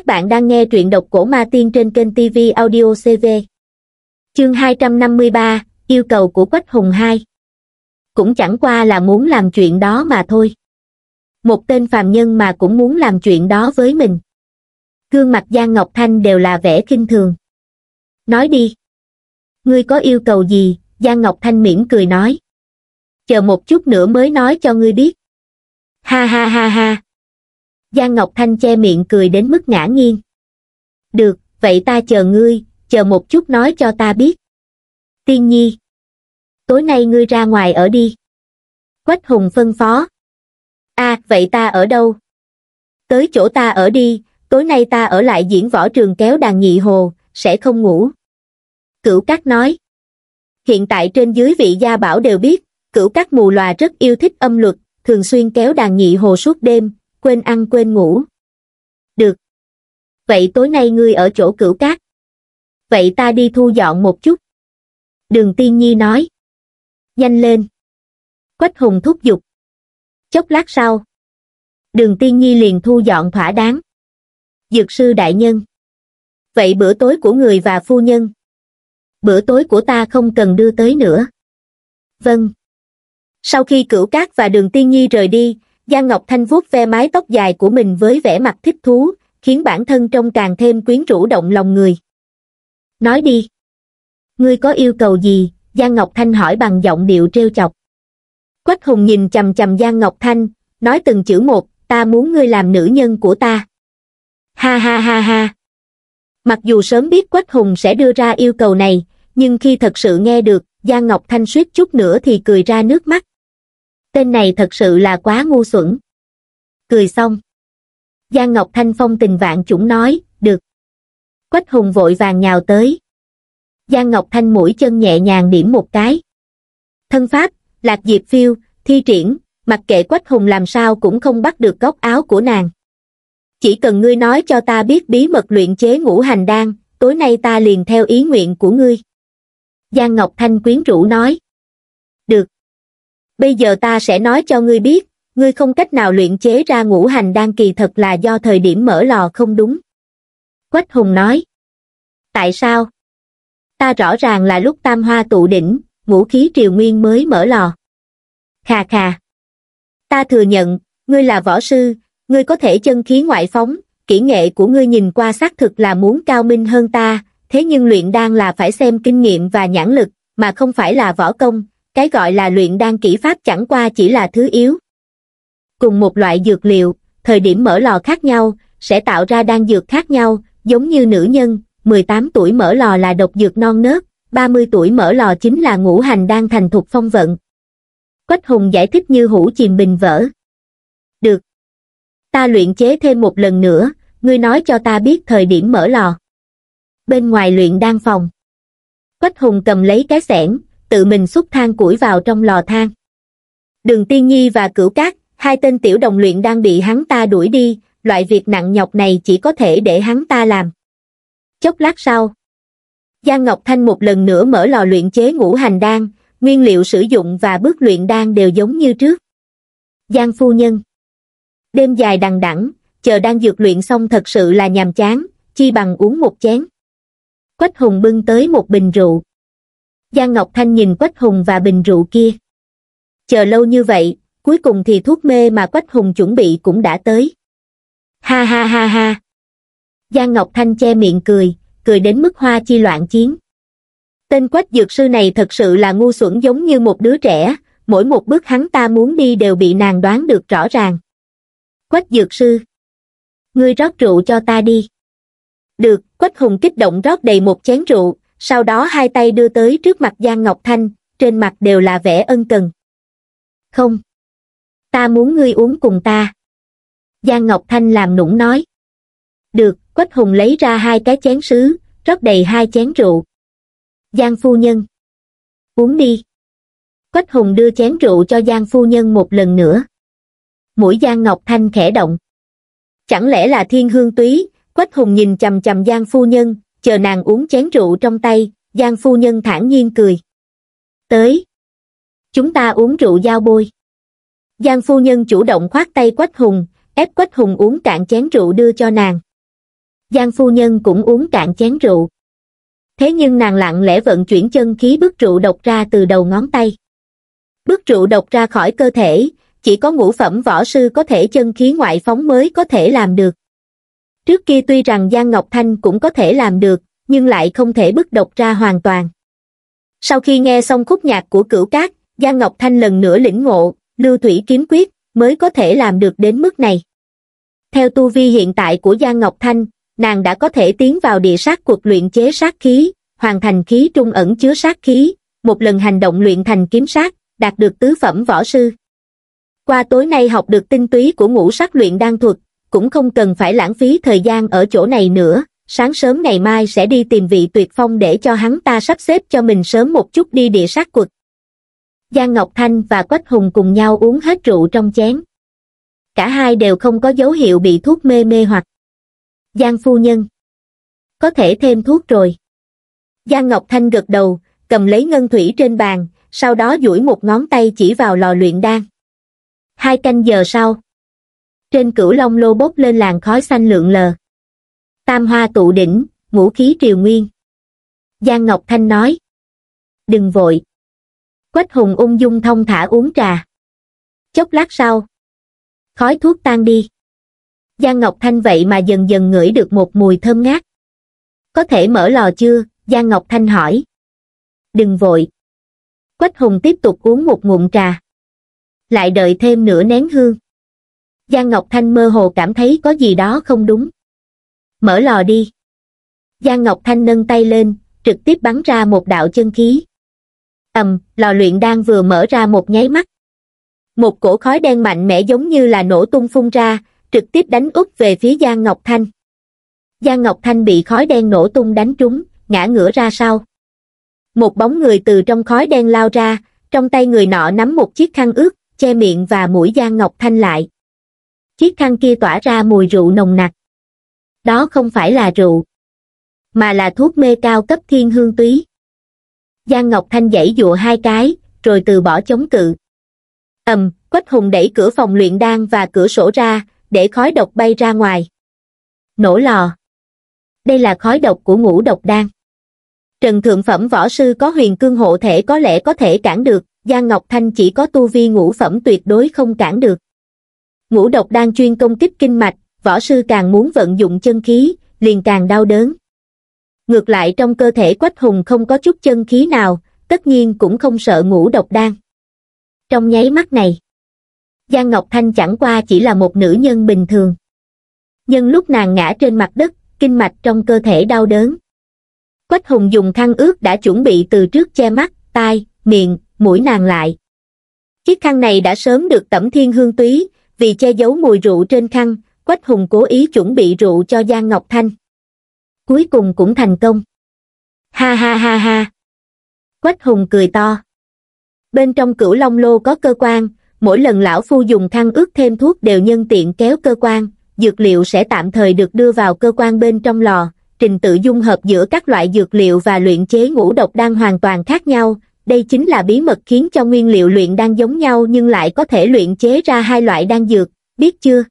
Các bạn đang nghe truyện đọc cổ ma tiên trên kênh TV Audio CV. Chương 253, yêu cầu của Quách Hùng 2. Cũng chẳng qua là muốn làm chuyện đó mà thôi. Một tên phàm nhân mà cũng muốn làm chuyện đó với mình. Gương mặt Giang Ngọc Thanh đều là vẻ kinh thường. Nói đi. Ngươi có yêu cầu gì? Giang Ngọc Thanh mỉm cười nói. Chờ một chút nữa mới nói cho ngươi biết. Ha ha ha ha, Giang Ngọc Thanh che miệng cười đến mức ngã nghiêng. Được, vậy ta chờ ngươi, chờ một chút nói cho ta biết. Tiên nhi. Tối nay ngươi ra ngoài ở đi. Quách Hùng phân phó. a à, vậy ta ở đâu? Tới chỗ ta ở đi, tối nay ta ở lại diễn võ trường kéo đàn nhị hồ, sẽ không ngủ. Cửu Cát nói. Hiện tại trên dưới vị gia bảo đều biết, cửu Cát mù lòa rất yêu thích âm luật, thường xuyên kéo đàn nhị hồ suốt đêm, quên ăn quên ngủ. Được. Vậy tối nay ngươi ở chỗ cửu cát. Vậy ta đi thu dọn một chút. Đường tiên nhi nói. Nhanh lên. Quách hùng thúc giục. Chốc lát sau. Đường tiên nhi liền thu dọn thỏa đáng. Dược sư đại nhân. Vậy bữa tối của người và phu nhân. Bữa tối của ta không cần đưa tới nữa. Vâng. Sau khi cửu cát và đường tiên nhi rời đi, Giang Ngọc Thanh vuốt ve mái tóc dài của mình với vẻ mặt thích thú, khiến bản thân trông càng thêm quyến rũ động lòng người. Nói đi. Ngươi có yêu cầu gì? Giang Ngọc Thanh hỏi bằng giọng điệu treo chọc. Quách Hùng nhìn chầm chầm Giang Ngọc Thanh, nói từng chữ một, ta muốn ngươi làm nữ nhân của ta. Ha ha ha ha. Mặc dù sớm biết Quách Hùng sẽ đưa ra yêu cầu này, nhưng khi thật sự nghe được, Giang Ngọc Thanh suýt chút nữa thì cười ra nước mắt tên này thật sự là quá ngu xuẩn. Cười xong. Giang Ngọc Thanh phong tình vạn chủng nói, được. Quách Hùng vội vàng nhào tới. Giang Ngọc Thanh mũi chân nhẹ nhàng điểm một cái. Thân pháp, lạc diệp phiêu, thi triển, mặc kệ Quách Hùng làm sao cũng không bắt được góc áo của nàng. Chỉ cần ngươi nói cho ta biết bí mật luyện chế ngũ hành đan, tối nay ta liền theo ý nguyện của ngươi. Giang Ngọc Thanh quyến rũ nói bây giờ ta sẽ nói cho ngươi biết, ngươi không cách nào luyện chế ra ngũ hành đan kỳ thật là do thời điểm mở lò không đúng. Quách Hùng nói. Tại sao? Ta rõ ràng là lúc tam hoa tụ đỉnh, ngũ khí triều nguyên mới mở lò. Khà khà. Ta thừa nhận, ngươi là võ sư, ngươi có thể chân khí ngoại phóng, kỹ nghệ của ngươi nhìn qua xác thực là muốn cao minh hơn ta, thế nhưng luyện đan là phải xem kinh nghiệm và nhãn lực, mà không phải là võ công, cái gọi là luyện đan kỹ pháp chẳng qua chỉ là thứ yếu cùng một loại dược liệu thời điểm mở lò khác nhau sẽ tạo ra đan dược khác nhau giống như nữ nhân 18 tuổi mở lò là độc dược non nớt 30 tuổi mở lò chính là ngũ hành đan thành thục phong vận quách hùng giải thích như hũ chìm bình vỡ được ta luyện chế thêm một lần nữa ngươi nói cho ta biết thời điểm mở lò bên ngoài luyện đan phòng quách hùng cầm lấy cái xẻng tự mình xúc than củi vào trong lò than đường tiên nhi và cửu cát hai tên tiểu đồng luyện đang bị hắn ta đuổi đi loại việc nặng nhọc này chỉ có thể để hắn ta làm chốc lát sau giang ngọc thanh một lần nữa mở lò luyện chế ngũ hành đan nguyên liệu sử dụng và bước luyện đan đều giống như trước giang phu nhân đêm dài đằng đẵng chờ đang dược luyện xong thật sự là nhàm chán chi bằng uống một chén quách hùng bưng tới một bình rượu Giang Ngọc Thanh nhìn Quách Hùng và bình rượu kia. Chờ lâu như vậy, cuối cùng thì thuốc mê mà Quách Hùng chuẩn bị cũng đã tới. Ha ha ha ha. Giang Ngọc Thanh che miệng cười, cười đến mức hoa chi loạn chiến. Tên Quách Dược Sư này thật sự là ngu xuẩn giống như một đứa trẻ, mỗi một bước hắn ta muốn đi đều bị nàng đoán được rõ ràng. Quách Dược Sư. Ngươi rót rượu cho ta đi. Được, Quách Hùng kích động rót đầy một chén rượu, sau đó hai tay đưa tới trước mặt giang ngọc thanh trên mặt đều là vẻ ân cần không ta muốn ngươi uống cùng ta giang ngọc thanh làm nũng nói được quách hùng lấy ra hai cái chén sứ rót đầy hai chén rượu giang phu nhân uống đi quách hùng đưa chén rượu cho giang phu nhân một lần nữa mũi giang ngọc thanh khẽ động chẳng lẽ là thiên hương túy quách hùng nhìn chầm chầm giang phu nhân chờ nàng uống chén rượu trong tay, Giang phu nhân thản nhiên cười. Tới. Chúng ta uống rượu giao bôi. Giang phu nhân chủ động khoát tay Quách Hùng, ép Quách Hùng uống cạn chén rượu đưa cho nàng. Giang phu nhân cũng uống cạn chén rượu. Thế nhưng nàng lặng lẽ vận chuyển chân khí bức rượu độc ra từ đầu ngón tay. Bức rượu độc ra khỏi cơ thể, chỉ có ngũ phẩm võ sư có thể chân khí ngoại phóng mới có thể làm được trước kia tuy rằng Giang Ngọc Thanh cũng có thể làm được, nhưng lại không thể bức độc ra hoàn toàn. Sau khi nghe xong khúc nhạc của cửu cát, Giang Ngọc Thanh lần nữa lĩnh ngộ, lưu thủy kiếm quyết, mới có thể làm được đến mức này. Theo tu vi hiện tại của Giang Ngọc Thanh, nàng đã có thể tiến vào địa sát cuộc luyện chế sát khí, hoàn thành khí trung ẩn chứa sát khí, một lần hành động luyện thành kiếm sát, đạt được tứ phẩm võ sư. Qua tối nay học được tinh túy của ngũ sát luyện đan thuật, cũng không cần phải lãng phí thời gian ở chỗ này nữa, sáng sớm ngày mai sẽ đi tìm vị tuyệt phong để cho hắn ta sắp xếp cho mình sớm một chút đi địa sát cuộc. Giang Ngọc Thanh và Quách Hùng cùng nhau uống hết rượu trong chén. Cả hai đều không có dấu hiệu bị thuốc mê mê hoặc. Giang Phu Nhân Có thể thêm thuốc rồi. Giang Ngọc Thanh gật đầu, cầm lấy ngân thủy trên bàn, sau đó duỗi một ngón tay chỉ vào lò luyện đan. Hai canh giờ sau trên cửu long lô bốc lên làn khói xanh lượn lờ. Tam hoa tụ đỉnh, ngũ khí triều nguyên. Giang Ngọc Thanh nói. Đừng vội. Quách hùng ung dung thông thả uống trà. Chốc lát sau. Khói thuốc tan đi. Giang Ngọc Thanh vậy mà dần dần ngửi được một mùi thơm ngát. Có thể mở lò chưa? Giang Ngọc Thanh hỏi. Đừng vội. Quách hùng tiếp tục uống một ngụm trà. Lại đợi thêm nửa nén hương. Giang Ngọc Thanh mơ hồ cảm thấy có gì đó không đúng. Mở lò đi. Giang Ngọc Thanh nâng tay lên, trực tiếp bắn ra một đạo chân khí. ầm, lò luyện đan vừa mở ra một nháy mắt. Một cổ khói đen mạnh mẽ giống như là nổ tung phun ra, trực tiếp đánh úp về phía Giang Ngọc Thanh. Giang Ngọc Thanh bị khói đen nổ tung đánh trúng, ngã ngửa ra sau. Một bóng người từ trong khói đen lao ra, trong tay người nọ nắm một chiếc khăn ướt, che miệng và mũi Giang Ngọc Thanh lại chiếc khăn kia tỏa ra mùi rượu nồng nặc. Đó không phải là rượu, mà là thuốc mê cao cấp thiên hương túy. Giang Ngọc Thanh dãy dụa hai cái, rồi từ bỏ chống cự. ầm, Quách Hùng đẩy cửa phòng luyện đan và cửa sổ ra, để khói độc bay ra ngoài. Nổ lò. Đây là khói độc của ngũ độc đan. Trần thượng phẩm võ sư có huyền cương hộ thể có lẽ có thể cản được, Giang Ngọc Thanh chỉ có tu vi ngũ phẩm tuyệt đối không cản được ngũ độc đang chuyên công kích kinh mạch, võ sư càng muốn vận dụng chân khí, liền càng đau đớn. Ngược lại trong cơ thể Quách Hùng không có chút chân khí nào, tất nhiên cũng không sợ ngũ độc đan. Trong nháy mắt này, Giang Ngọc Thanh chẳng qua chỉ là một nữ nhân bình thường. nhưng lúc nàng ngã trên mặt đất, kinh mạch trong cơ thể đau đớn. Quách Hùng dùng khăn ướt đã chuẩn bị từ trước che mắt, tai, miệng, mũi nàng lại. Chiếc khăn này đã sớm được Tẩm Thiên Hương Túy, vì che giấu mùi rượu trên khăn quách hùng cố ý chuẩn bị rượu cho giang ngọc thanh cuối cùng cũng thành công ha ha ha ha quách hùng cười to bên trong cửu long lô có cơ quan mỗi lần lão phu dùng khăn ướt thêm thuốc đều nhân tiện kéo cơ quan dược liệu sẽ tạm thời được đưa vào cơ quan bên trong lò trình tự dung hợp giữa các loại dược liệu và luyện chế ngũ độc đang hoàn toàn khác nhau đây chính là bí mật khiến cho nguyên liệu luyện đan giống nhau nhưng lại có thể luyện chế ra hai loại đan dược, biết chưa?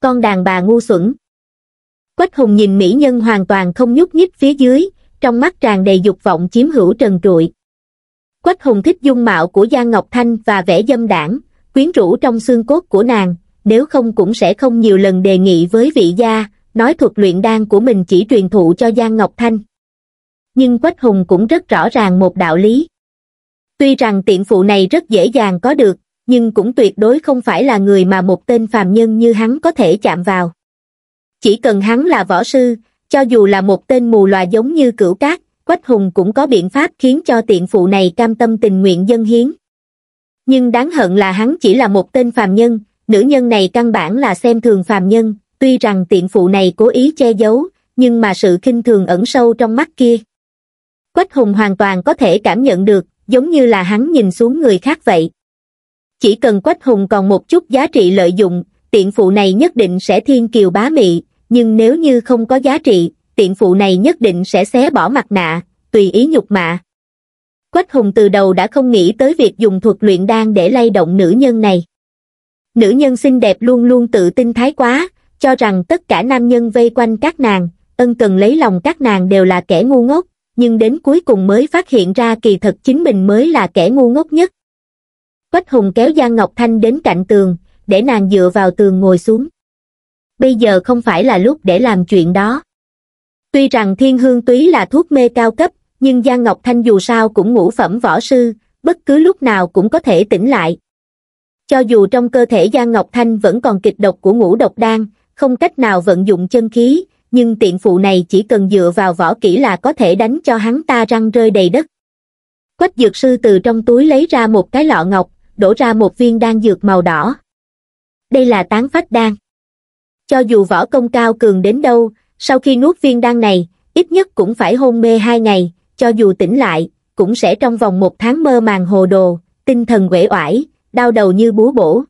Con đàn bà ngu xuẩn. Quách Hùng nhìn mỹ nhân hoàn toàn không nhúc nhích phía dưới, trong mắt tràn đầy dục vọng chiếm hữu trần trụi. Quách Hùng thích dung mạo của Giang Ngọc Thanh và vẻ dâm đảng, quyến rũ trong xương cốt của nàng, nếu không cũng sẽ không nhiều lần đề nghị với vị gia, nói thuật luyện đan của mình chỉ truyền thụ cho Giang Ngọc Thanh. Nhưng Quách Hùng cũng rất rõ ràng một đạo lý. Tuy rằng tiện phụ này rất dễ dàng có được, nhưng cũng tuyệt đối không phải là người mà một tên phàm nhân như hắn có thể chạm vào. Chỉ cần hắn là võ sư, cho dù là một tên mù loà giống như cửu cát, Quách Hùng cũng có biện pháp khiến cho tiện phụ này cam tâm tình nguyện dân hiến. Nhưng đáng hận là hắn chỉ là một tên phàm nhân, nữ nhân này căn bản là xem thường phàm nhân, tuy rằng tiện phụ này cố ý che giấu, nhưng mà sự khinh thường ẩn sâu trong mắt kia. Quách Hùng hoàn toàn có thể cảm nhận được, giống như là hắn nhìn xuống người khác vậy. Chỉ cần Quách Hùng còn một chút giá trị lợi dụng, tiện phụ này nhất định sẽ thiên kiều bá mị, nhưng nếu như không có giá trị, tiện phụ này nhất định sẽ xé bỏ mặt nạ, tùy ý nhục mạ. Quách Hùng từ đầu đã không nghĩ tới việc dùng thuật luyện đan để lay động nữ nhân này. Nữ nhân xinh đẹp luôn luôn tự tin thái quá, cho rằng tất cả nam nhân vây quanh các nàng, ân cần lấy lòng các nàng đều là kẻ ngu ngốc, nhưng đến cuối cùng mới phát hiện ra kỳ thật chính mình mới là kẻ ngu ngốc nhất. Quách Hùng kéo Giang Ngọc Thanh đến cạnh tường, để nàng dựa vào tường ngồi xuống. Bây giờ không phải là lúc để làm chuyện đó. Tuy rằng thiên hương túy là thuốc mê cao cấp, nhưng Giang Ngọc Thanh dù sao cũng ngũ phẩm võ sư, bất cứ lúc nào cũng có thể tỉnh lại. Cho dù trong cơ thể Giang Ngọc Thanh vẫn còn kịch độc của ngũ độc đan, không cách nào vận dụng chân khí, nhưng tiện phụ này chỉ cần dựa vào võ kỹ là có thể đánh cho hắn ta răng rơi đầy đất. Quách dược sư từ trong túi lấy ra một cái lọ ngọc, đổ ra một viên đan dược màu đỏ. Đây là tán phách đan. Cho dù võ công cao cường đến đâu, sau khi nuốt viên đan này, ít nhất cũng phải hôn mê hai ngày, cho dù tỉnh lại, cũng sẽ trong vòng một tháng mơ màng hồ đồ, tinh thần uể oải, đau đầu như búa bổ.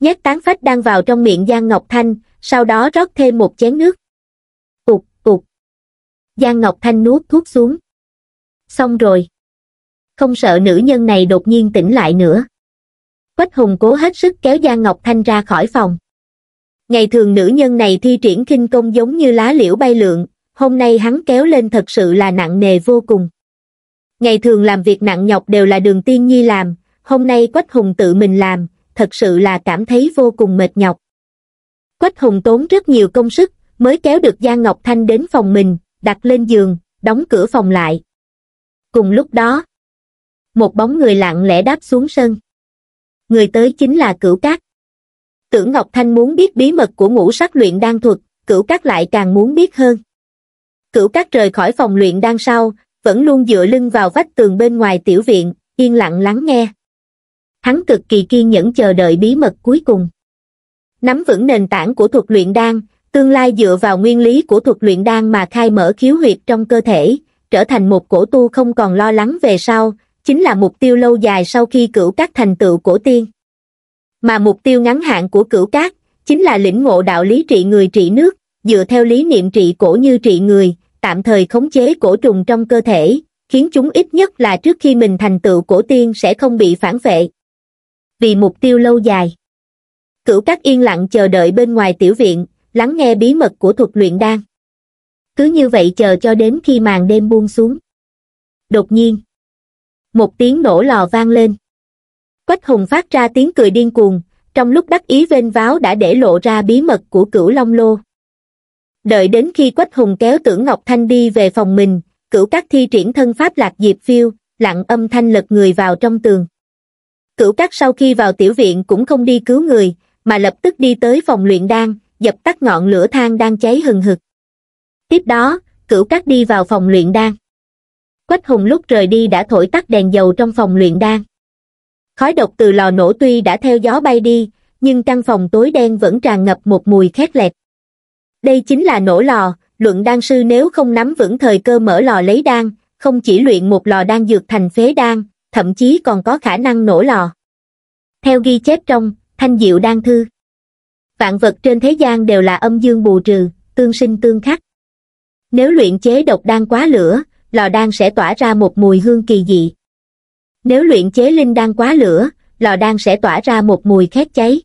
Nhét tán phách đan vào trong miệng Giang Ngọc Thanh, sau đó rót thêm một chén nước. Giang Ngọc Thanh nuốt thuốc xuống. Xong rồi. Không sợ nữ nhân này đột nhiên tỉnh lại nữa. Quách Hùng cố hết sức kéo Giang Ngọc Thanh ra khỏi phòng. Ngày thường nữ nhân này thi triển kinh công giống như lá liễu bay lượn, hôm nay hắn kéo lên thật sự là nặng nề vô cùng. Ngày thường làm việc nặng nhọc đều là đường tiên nhi làm, hôm nay Quách Hùng tự mình làm, thật sự là cảm thấy vô cùng mệt nhọc. Quách Hùng tốn rất nhiều công sức, mới kéo được Giang Ngọc Thanh đến phòng mình, đặt lên giường, đóng cửa phòng lại. Cùng lúc đó, một bóng người lặng lẽ đáp xuống sân. Người tới chính là cửu cát. Tưởng Ngọc Thanh muốn biết bí mật của ngũ sắc luyện đan thuật, cửu cát lại càng muốn biết hơn. Cửu cát rời khỏi phòng luyện đan sau, vẫn luôn dựa lưng vào vách tường bên ngoài tiểu viện, yên lặng lắng nghe. Hắn cực kỳ kiên nhẫn chờ đợi bí mật cuối cùng. Nắm vững nền tảng của thuật luyện đan, tương lai dựa vào nguyên lý của thuật luyện đan mà khai mở khiếu huyệt trong cơ thể, trở thành một cổ tu không còn lo lắng về sau, chính là mục tiêu lâu dài sau khi cửu các thành tựu cổ tiên. Mà mục tiêu ngắn hạn của cửu các, chính là lĩnh ngộ đạo lý trị người trị nước, dựa theo lý niệm trị cổ như trị người, tạm thời khống chế cổ trùng trong cơ thể, khiến chúng ít nhất là trước khi mình thành tựu cổ tiên sẽ không bị phản vệ. Vì mục tiêu lâu dài. Cửu các yên lặng chờ đợi bên ngoài tiểu viện, lắng nghe bí mật của thuật luyện đan. Cứ như vậy chờ cho đến khi màn đêm buông xuống. Đột nhiên, một tiếng nổ lò vang lên. Quách Hùng phát ra tiếng cười điên cuồng, trong lúc đắc ý vên váo đã để lộ ra bí mật của cửu Long Lô. Đợi đến khi Quách Hùng kéo tưởng Ngọc Thanh đi về phòng mình, cửu các thi triển thân pháp lạc diệp phiêu, lặng âm thanh lật người vào trong tường. Cửu các sau khi vào tiểu viện cũng không đi cứu người, mà lập tức đi tới phòng luyện đan, dập tắt ngọn lửa than đang cháy hừng hực tiếp đó cửu cát đi vào phòng luyện đan quách hùng lúc rời đi đã thổi tắt đèn dầu trong phòng luyện đan khói độc từ lò nổ tuy đã theo gió bay đi nhưng căn phòng tối đen vẫn tràn ngập một mùi khét lẹt đây chính là nổ lò luận đan sư nếu không nắm vững thời cơ mở lò lấy đan không chỉ luyện một lò đan dược thành phế đan thậm chí còn có khả năng nổ lò theo ghi chép trong thanh diệu đan thư vạn vật trên thế gian đều là âm dương bù trừ, tương sinh tương khắc. Nếu luyện chế độc đan quá lửa, lò đan sẽ tỏa ra một mùi hương kỳ dị. Nếu luyện chế linh đan quá lửa, lò đan sẽ tỏa ra một mùi khét cháy.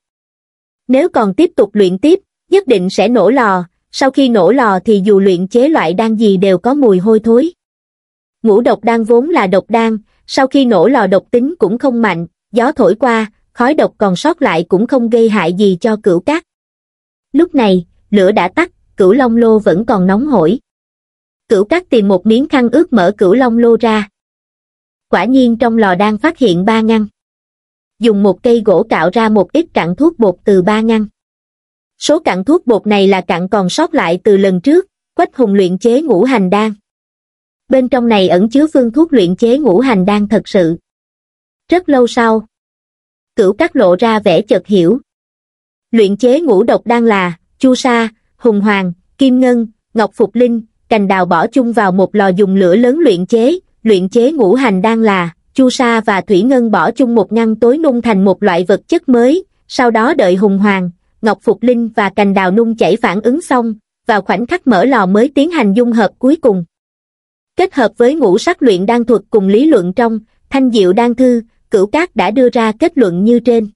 Nếu còn tiếp tục luyện tiếp, nhất định sẽ nổ lò, sau khi nổ lò thì dù luyện chế loại đan gì đều có mùi hôi thối. Ngũ độc đan vốn là độc đan, sau khi nổ lò độc tính cũng không mạnh, gió thổi qua, khói độc còn sót lại cũng không gây hại gì cho cửu cát. Lúc này, lửa đã tắt, cửu long lô vẫn còn nóng hổi. Cửu cát tìm một miếng khăn ướt mở cửu long lô ra. Quả nhiên trong lò đang phát hiện ba ngăn. Dùng một cây gỗ cạo ra một ít cặn thuốc bột từ ba ngăn. Số cặn thuốc bột này là cặn còn sót lại từ lần trước, quách hùng luyện chế ngũ hành đan. Bên trong này ẩn chứa phương thuốc luyện chế ngũ hành đan thật sự. Rất lâu sau, cửu cát lộ ra vẻ chợt hiểu. Luyện chế ngũ độc đang là, chu sa, hùng hoàng, kim ngân, ngọc phục linh, cành đào bỏ chung vào một lò dùng lửa lớn luyện chế, luyện chế ngũ hành đang là, chu sa và thủy ngân bỏ chung một ngăn tối nung thành một loại vật chất mới, sau đó đợi hùng hoàng, ngọc phục linh và cành đào nung chảy phản ứng xong, vào khoảnh khắc mở lò mới tiến hành dung hợp cuối cùng. Kết hợp với ngũ sắc luyện đan thuật cùng lý luận trong, thanh diệu đan thư, cửu cát đã đưa ra kết luận như trên.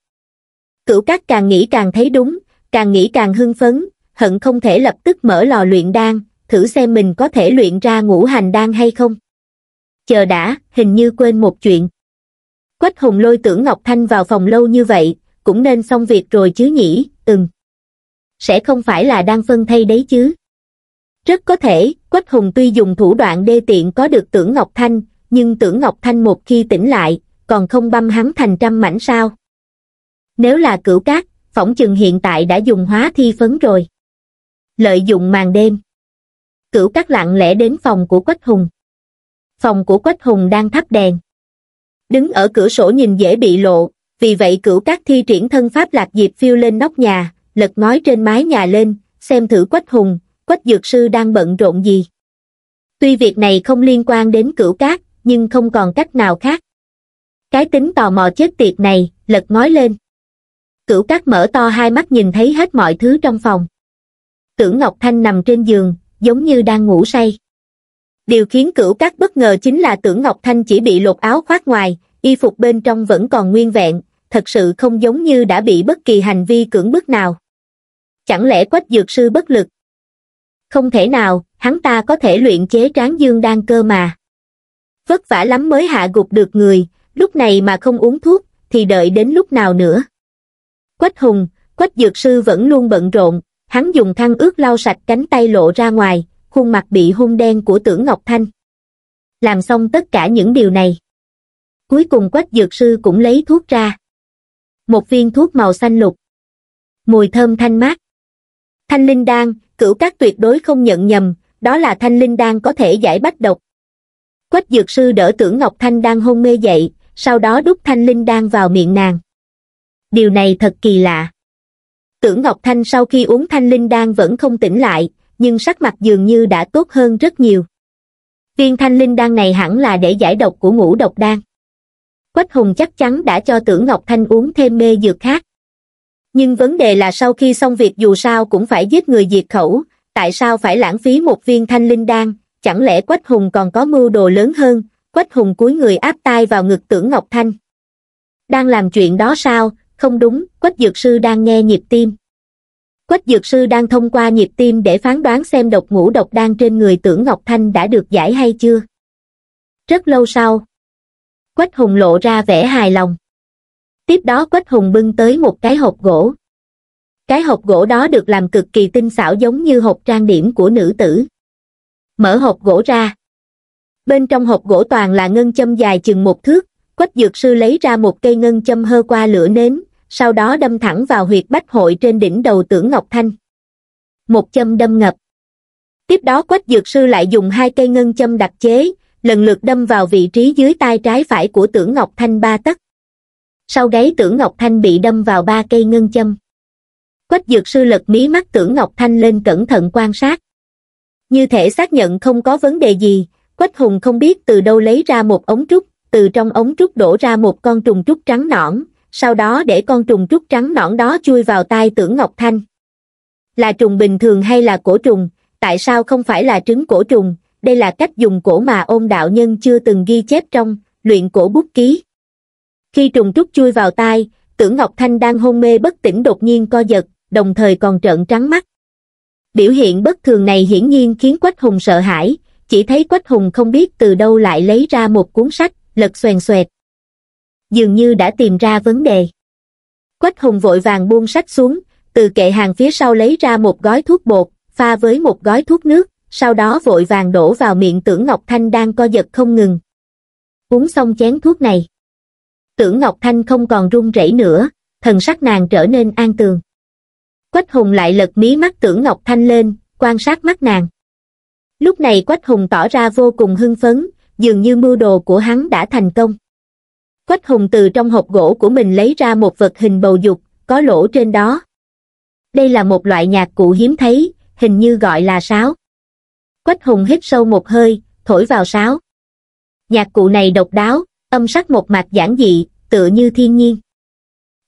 Cửu cát càng nghĩ càng thấy đúng, càng nghĩ càng hưng phấn, hận không thể lập tức mở lò luyện đan, thử xem mình có thể luyện ra ngũ hành đan hay không. Chờ đã, hình như quên một chuyện. Quách Hùng lôi tưởng Ngọc Thanh vào phòng lâu như vậy, cũng nên xong việc rồi chứ nhỉ, ừm. Sẽ không phải là đang phân thay đấy chứ. Rất có thể, Quách Hùng tuy dùng thủ đoạn đê tiện có được tưởng Ngọc Thanh, nhưng tưởng Ngọc Thanh một khi tỉnh lại, còn không băm hắn thành trăm mảnh sao. Nếu là cửu cát, phỏng chừng hiện tại đã dùng hóa thi phấn rồi. Lợi dụng màn đêm. Cửu cát lặng lẽ đến phòng của Quách Hùng. Phòng của Quách Hùng đang thắp đèn. Đứng ở cửa sổ nhìn dễ bị lộ, vì vậy cửu cát thi triển thân pháp lạc diệp phiêu lên nóc nhà, lật ngói trên mái nhà lên, xem thử Quách Hùng, Quách Dược Sư đang bận rộn gì. Tuy việc này không liên quan đến cửu cát, nhưng không còn cách nào khác cái tính tò mò chết tiệt này lật ngói lên cửu cát mở to hai mắt nhìn thấy hết mọi thứ trong phòng tưởng ngọc thanh nằm trên giường giống như đang ngủ say điều khiến cửu cát bất ngờ chính là tưởng ngọc thanh chỉ bị lột áo khoác ngoài y phục bên trong vẫn còn nguyên vẹn thật sự không giống như đã bị bất kỳ hành vi cưỡng bức nào chẳng lẽ quách dược sư bất lực không thể nào hắn ta có thể luyện chế tráng dương đan cơ mà vất vả lắm mới hạ gục được người lúc này mà không uống thuốc, thì đợi đến lúc nào nữa. Quách Hùng, Quách Dược Sư vẫn luôn bận rộn, hắn dùng khăn ướt lau sạch cánh tay lộ ra ngoài, khuôn mặt bị hung đen của tưởng Ngọc Thanh. Làm xong tất cả những điều này. Cuối cùng Quách Dược Sư cũng lấy thuốc ra. Một viên thuốc màu xanh lục. Mùi thơm thanh mát. Thanh linh đan, cửu các tuyệt đối không nhận nhầm, đó là thanh linh đan có thể giải bách độc. Quách Dược Sư đỡ tưởng Ngọc Thanh đang hôn mê dậy, sau đó đút thanh linh đan vào miệng nàng. Điều này thật kỳ lạ. Tưởng Ngọc Thanh sau khi uống thanh linh đan vẫn không tỉnh lại, nhưng sắc mặt dường như đã tốt hơn rất nhiều. Viên thanh linh đan này hẳn là để giải độc của ngũ độc đan. Quách Hùng chắc chắn đã cho Tưởng Ngọc Thanh uống thêm mê dược khác. Nhưng vấn đề là sau khi xong việc dù sao cũng phải giết người diệt khẩu, tại sao phải lãng phí một viên thanh linh đan, chẳng lẽ Quách Hùng còn có mưu đồ lớn hơn, quách hùng cúi người áp tai vào ngực tưởng ngọc thanh đang làm chuyện đó sao không đúng quách dược sư đang nghe nhịp tim quách dược sư đang thông qua nhịp tim để phán đoán xem độc ngũ độc đang trên người tưởng ngọc thanh đã được giải hay chưa rất lâu sau quách hùng lộ ra vẻ hài lòng tiếp đó quách hùng bưng tới một cái hộp gỗ cái hộp gỗ đó được làm cực kỳ tinh xảo giống như hộp trang điểm của nữ tử mở hộp gỗ ra bên trong hộp gỗ toàn là ngân châm dài chừng một thước quách dược sư lấy ra một cây ngân châm hơ qua lửa nến sau đó đâm thẳng vào huyệt bách hội trên đỉnh đầu tưởng ngọc thanh một châm đâm ngập tiếp đó quách dược sư lại dùng hai cây ngân châm đặc chế lần lượt đâm vào vị trí dưới tay trái phải của tưởng ngọc thanh ba tấc sau gáy tưởng ngọc thanh bị đâm vào ba cây ngân châm quách dược sư lật mí mắt tưởng ngọc thanh lên cẩn thận quan sát như thể xác nhận không có vấn đề gì Quách Hùng không biết từ đâu lấy ra một ống trúc, từ trong ống trúc đổ ra một con trùng trúc trắng nõn, sau đó để con trùng trúc trắng nõn đó chui vào tai tưởng Ngọc Thanh. Là trùng bình thường hay là cổ trùng, tại sao không phải là trứng cổ trùng, đây là cách dùng cổ mà ôn đạo nhân chưa từng ghi chép trong, luyện cổ bút ký. Khi trùng trúc chui vào tai, tưởng Ngọc Thanh đang hôn mê bất tỉnh đột nhiên co giật, đồng thời còn trợn trắng mắt. Biểu hiện bất thường này hiển nhiên khiến Quách Hùng sợ hãi, chỉ thấy Quách Hùng không biết từ đâu lại lấy ra một cuốn sách, lật xoèn xoẹt. Dường như đã tìm ra vấn đề. Quách Hùng vội vàng buông sách xuống, từ kệ hàng phía sau lấy ra một gói thuốc bột, pha với một gói thuốc nước, sau đó vội vàng đổ vào miệng tưởng Ngọc Thanh đang co giật không ngừng. Uống xong chén thuốc này. Tưởng Ngọc Thanh không còn run rẩy nữa, thần sắc nàng trở nên an tường. Quách Hùng lại lật mí mắt tưởng Ngọc Thanh lên, quan sát mắt nàng lúc này quách hùng tỏ ra vô cùng hưng phấn dường như mưu đồ của hắn đã thành công quách hùng từ trong hộp gỗ của mình lấy ra một vật hình bầu dục có lỗ trên đó đây là một loại nhạc cụ hiếm thấy hình như gọi là sáo quách hùng hít sâu một hơi thổi vào sáo nhạc cụ này độc đáo âm sắc một mạc giản dị tựa như thiên nhiên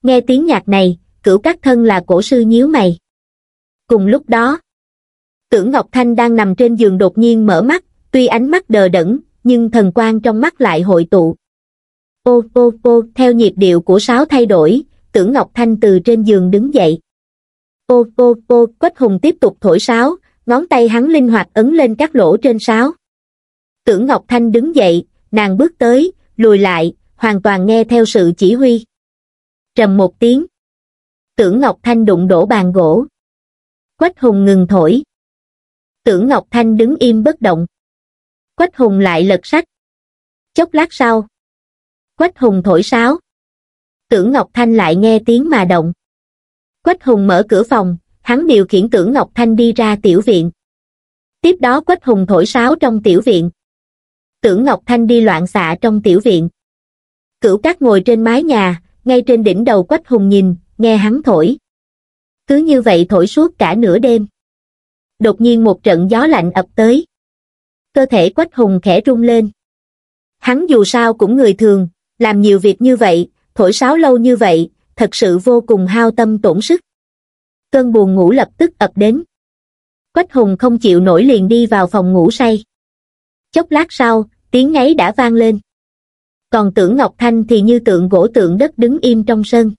nghe tiếng nhạc này cửu các thân là cổ sư nhíu mày cùng lúc đó Tưởng Ngọc Thanh đang nằm trên giường đột nhiên mở mắt, tuy ánh mắt đờ đẫn, nhưng thần quang trong mắt lại hội tụ. Ô ô ô, theo nhịp điệu của sáo thay đổi, tưởng Ngọc Thanh từ trên giường đứng dậy. Ô ô ô, Quách Hùng tiếp tục thổi sáo, ngón tay hắn linh hoạt ấn lên các lỗ trên sáo. Tưởng Ngọc Thanh đứng dậy, nàng bước tới, lùi lại, hoàn toàn nghe theo sự chỉ huy. Trầm một tiếng. Tưởng Ngọc Thanh đụng đổ bàn gỗ. Quách Hùng ngừng thổi tưởng Ngọc Thanh đứng im bất động. Quách Hùng lại lật sách. Chốc lát sau. Quách Hùng thổi sáo. Tưởng Ngọc Thanh lại nghe tiếng mà động. Quách Hùng mở cửa phòng, hắn điều khiển tưởng Ngọc Thanh đi ra tiểu viện. Tiếp đó Quách Hùng thổi sáo trong tiểu viện. Tưởng Ngọc Thanh đi loạn xạ trong tiểu viện. Cửu Cát ngồi trên mái nhà, ngay trên đỉnh đầu Quách Hùng nhìn, nghe hắn thổi. Cứ như vậy thổi suốt cả nửa đêm đột nhiên một trận gió lạnh ập tới. Cơ thể Quách Hùng khẽ rung lên. Hắn dù sao cũng người thường, làm nhiều việc như vậy, thổi sáo lâu như vậy, thật sự vô cùng hao tâm tổn sức. Cơn buồn ngủ lập tức ập đến. Quách Hùng không chịu nổi liền đi vào phòng ngủ say. Chốc lát sau, tiếng ngáy đã vang lên. Còn tưởng Ngọc Thanh thì như tượng gỗ tượng đất đứng im trong sân.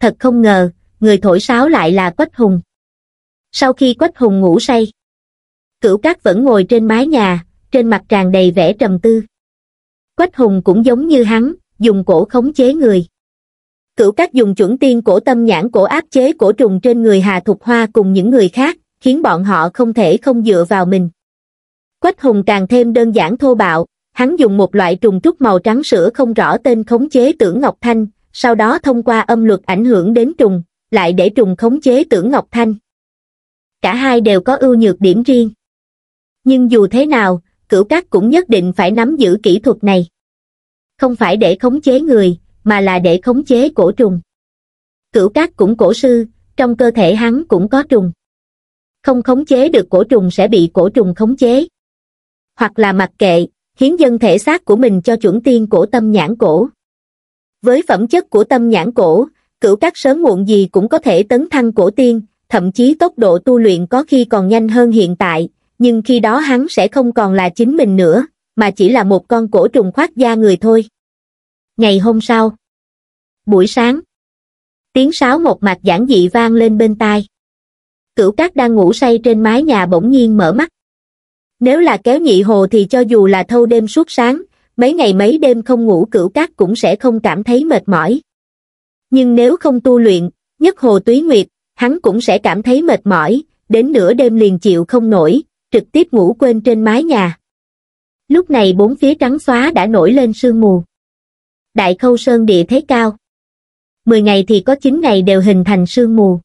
Thật không ngờ, người thổi sáo lại là Quách Hùng sau khi quách hùng ngủ say cửu cát vẫn ngồi trên mái nhà trên mặt tràn đầy vẻ trầm tư quách hùng cũng giống như hắn dùng cổ khống chế người cửu cát dùng chuẩn tiên cổ tâm nhãn cổ áp chế cổ trùng trên người hà thục hoa cùng những người khác khiến bọn họ không thể không dựa vào mình quách hùng càng thêm đơn giản thô bạo hắn dùng một loại trùng trúc màu trắng sữa không rõ tên khống chế tưởng ngọc thanh sau đó thông qua âm luật ảnh hưởng đến trùng lại để trùng khống chế tưởng ngọc thanh cả hai đều có ưu nhược điểm riêng. Nhưng dù thế nào, cửu cát cũng nhất định phải nắm giữ kỹ thuật này. Không phải để khống chế người, mà là để khống chế cổ trùng. Cửu cát cũng cổ sư, trong cơ thể hắn cũng có trùng. Không khống chế được cổ trùng sẽ bị cổ trùng khống chế. Hoặc là mặc kệ, hiến dân thể xác của mình cho chuẩn tiên cổ tâm nhãn cổ. Với phẩm chất của tâm nhãn cổ, cửu cát sớm muộn gì cũng có thể tấn thăng cổ tiên, thậm chí tốc độ tu luyện có khi còn nhanh hơn hiện tại, nhưng khi đó hắn sẽ không còn là chính mình nữa, mà chỉ là một con cổ trùng khoác da người thôi. Ngày hôm sau, buổi sáng, tiếng sáo một mặt giản dị vang lên bên tai. Cửu cát đang ngủ say trên mái nhà bỗng nhiên mở mắt. Nếu là kéo nhị hồ thì cho dù là thâu đêm suốt sáng, mấy ngày mấy đêm không ngủ cửu cát cũng sẽ không cảm thấy mệt mỏi. Nhưng nếu không tu luyện, nhất hồ túy nguyệt, hắn cũng sẽ cảm thấy mệt mỏi, đến nửa đêm liền chịu không nổi, trực tiếp ngủ quên trên mái nhà. Lúc này bốn phía trắng xóa đã nổi lên sương mù. Đại khâu sơn địa thế cao. Mười ngày thì có chín ngày đều hình thành sương mù.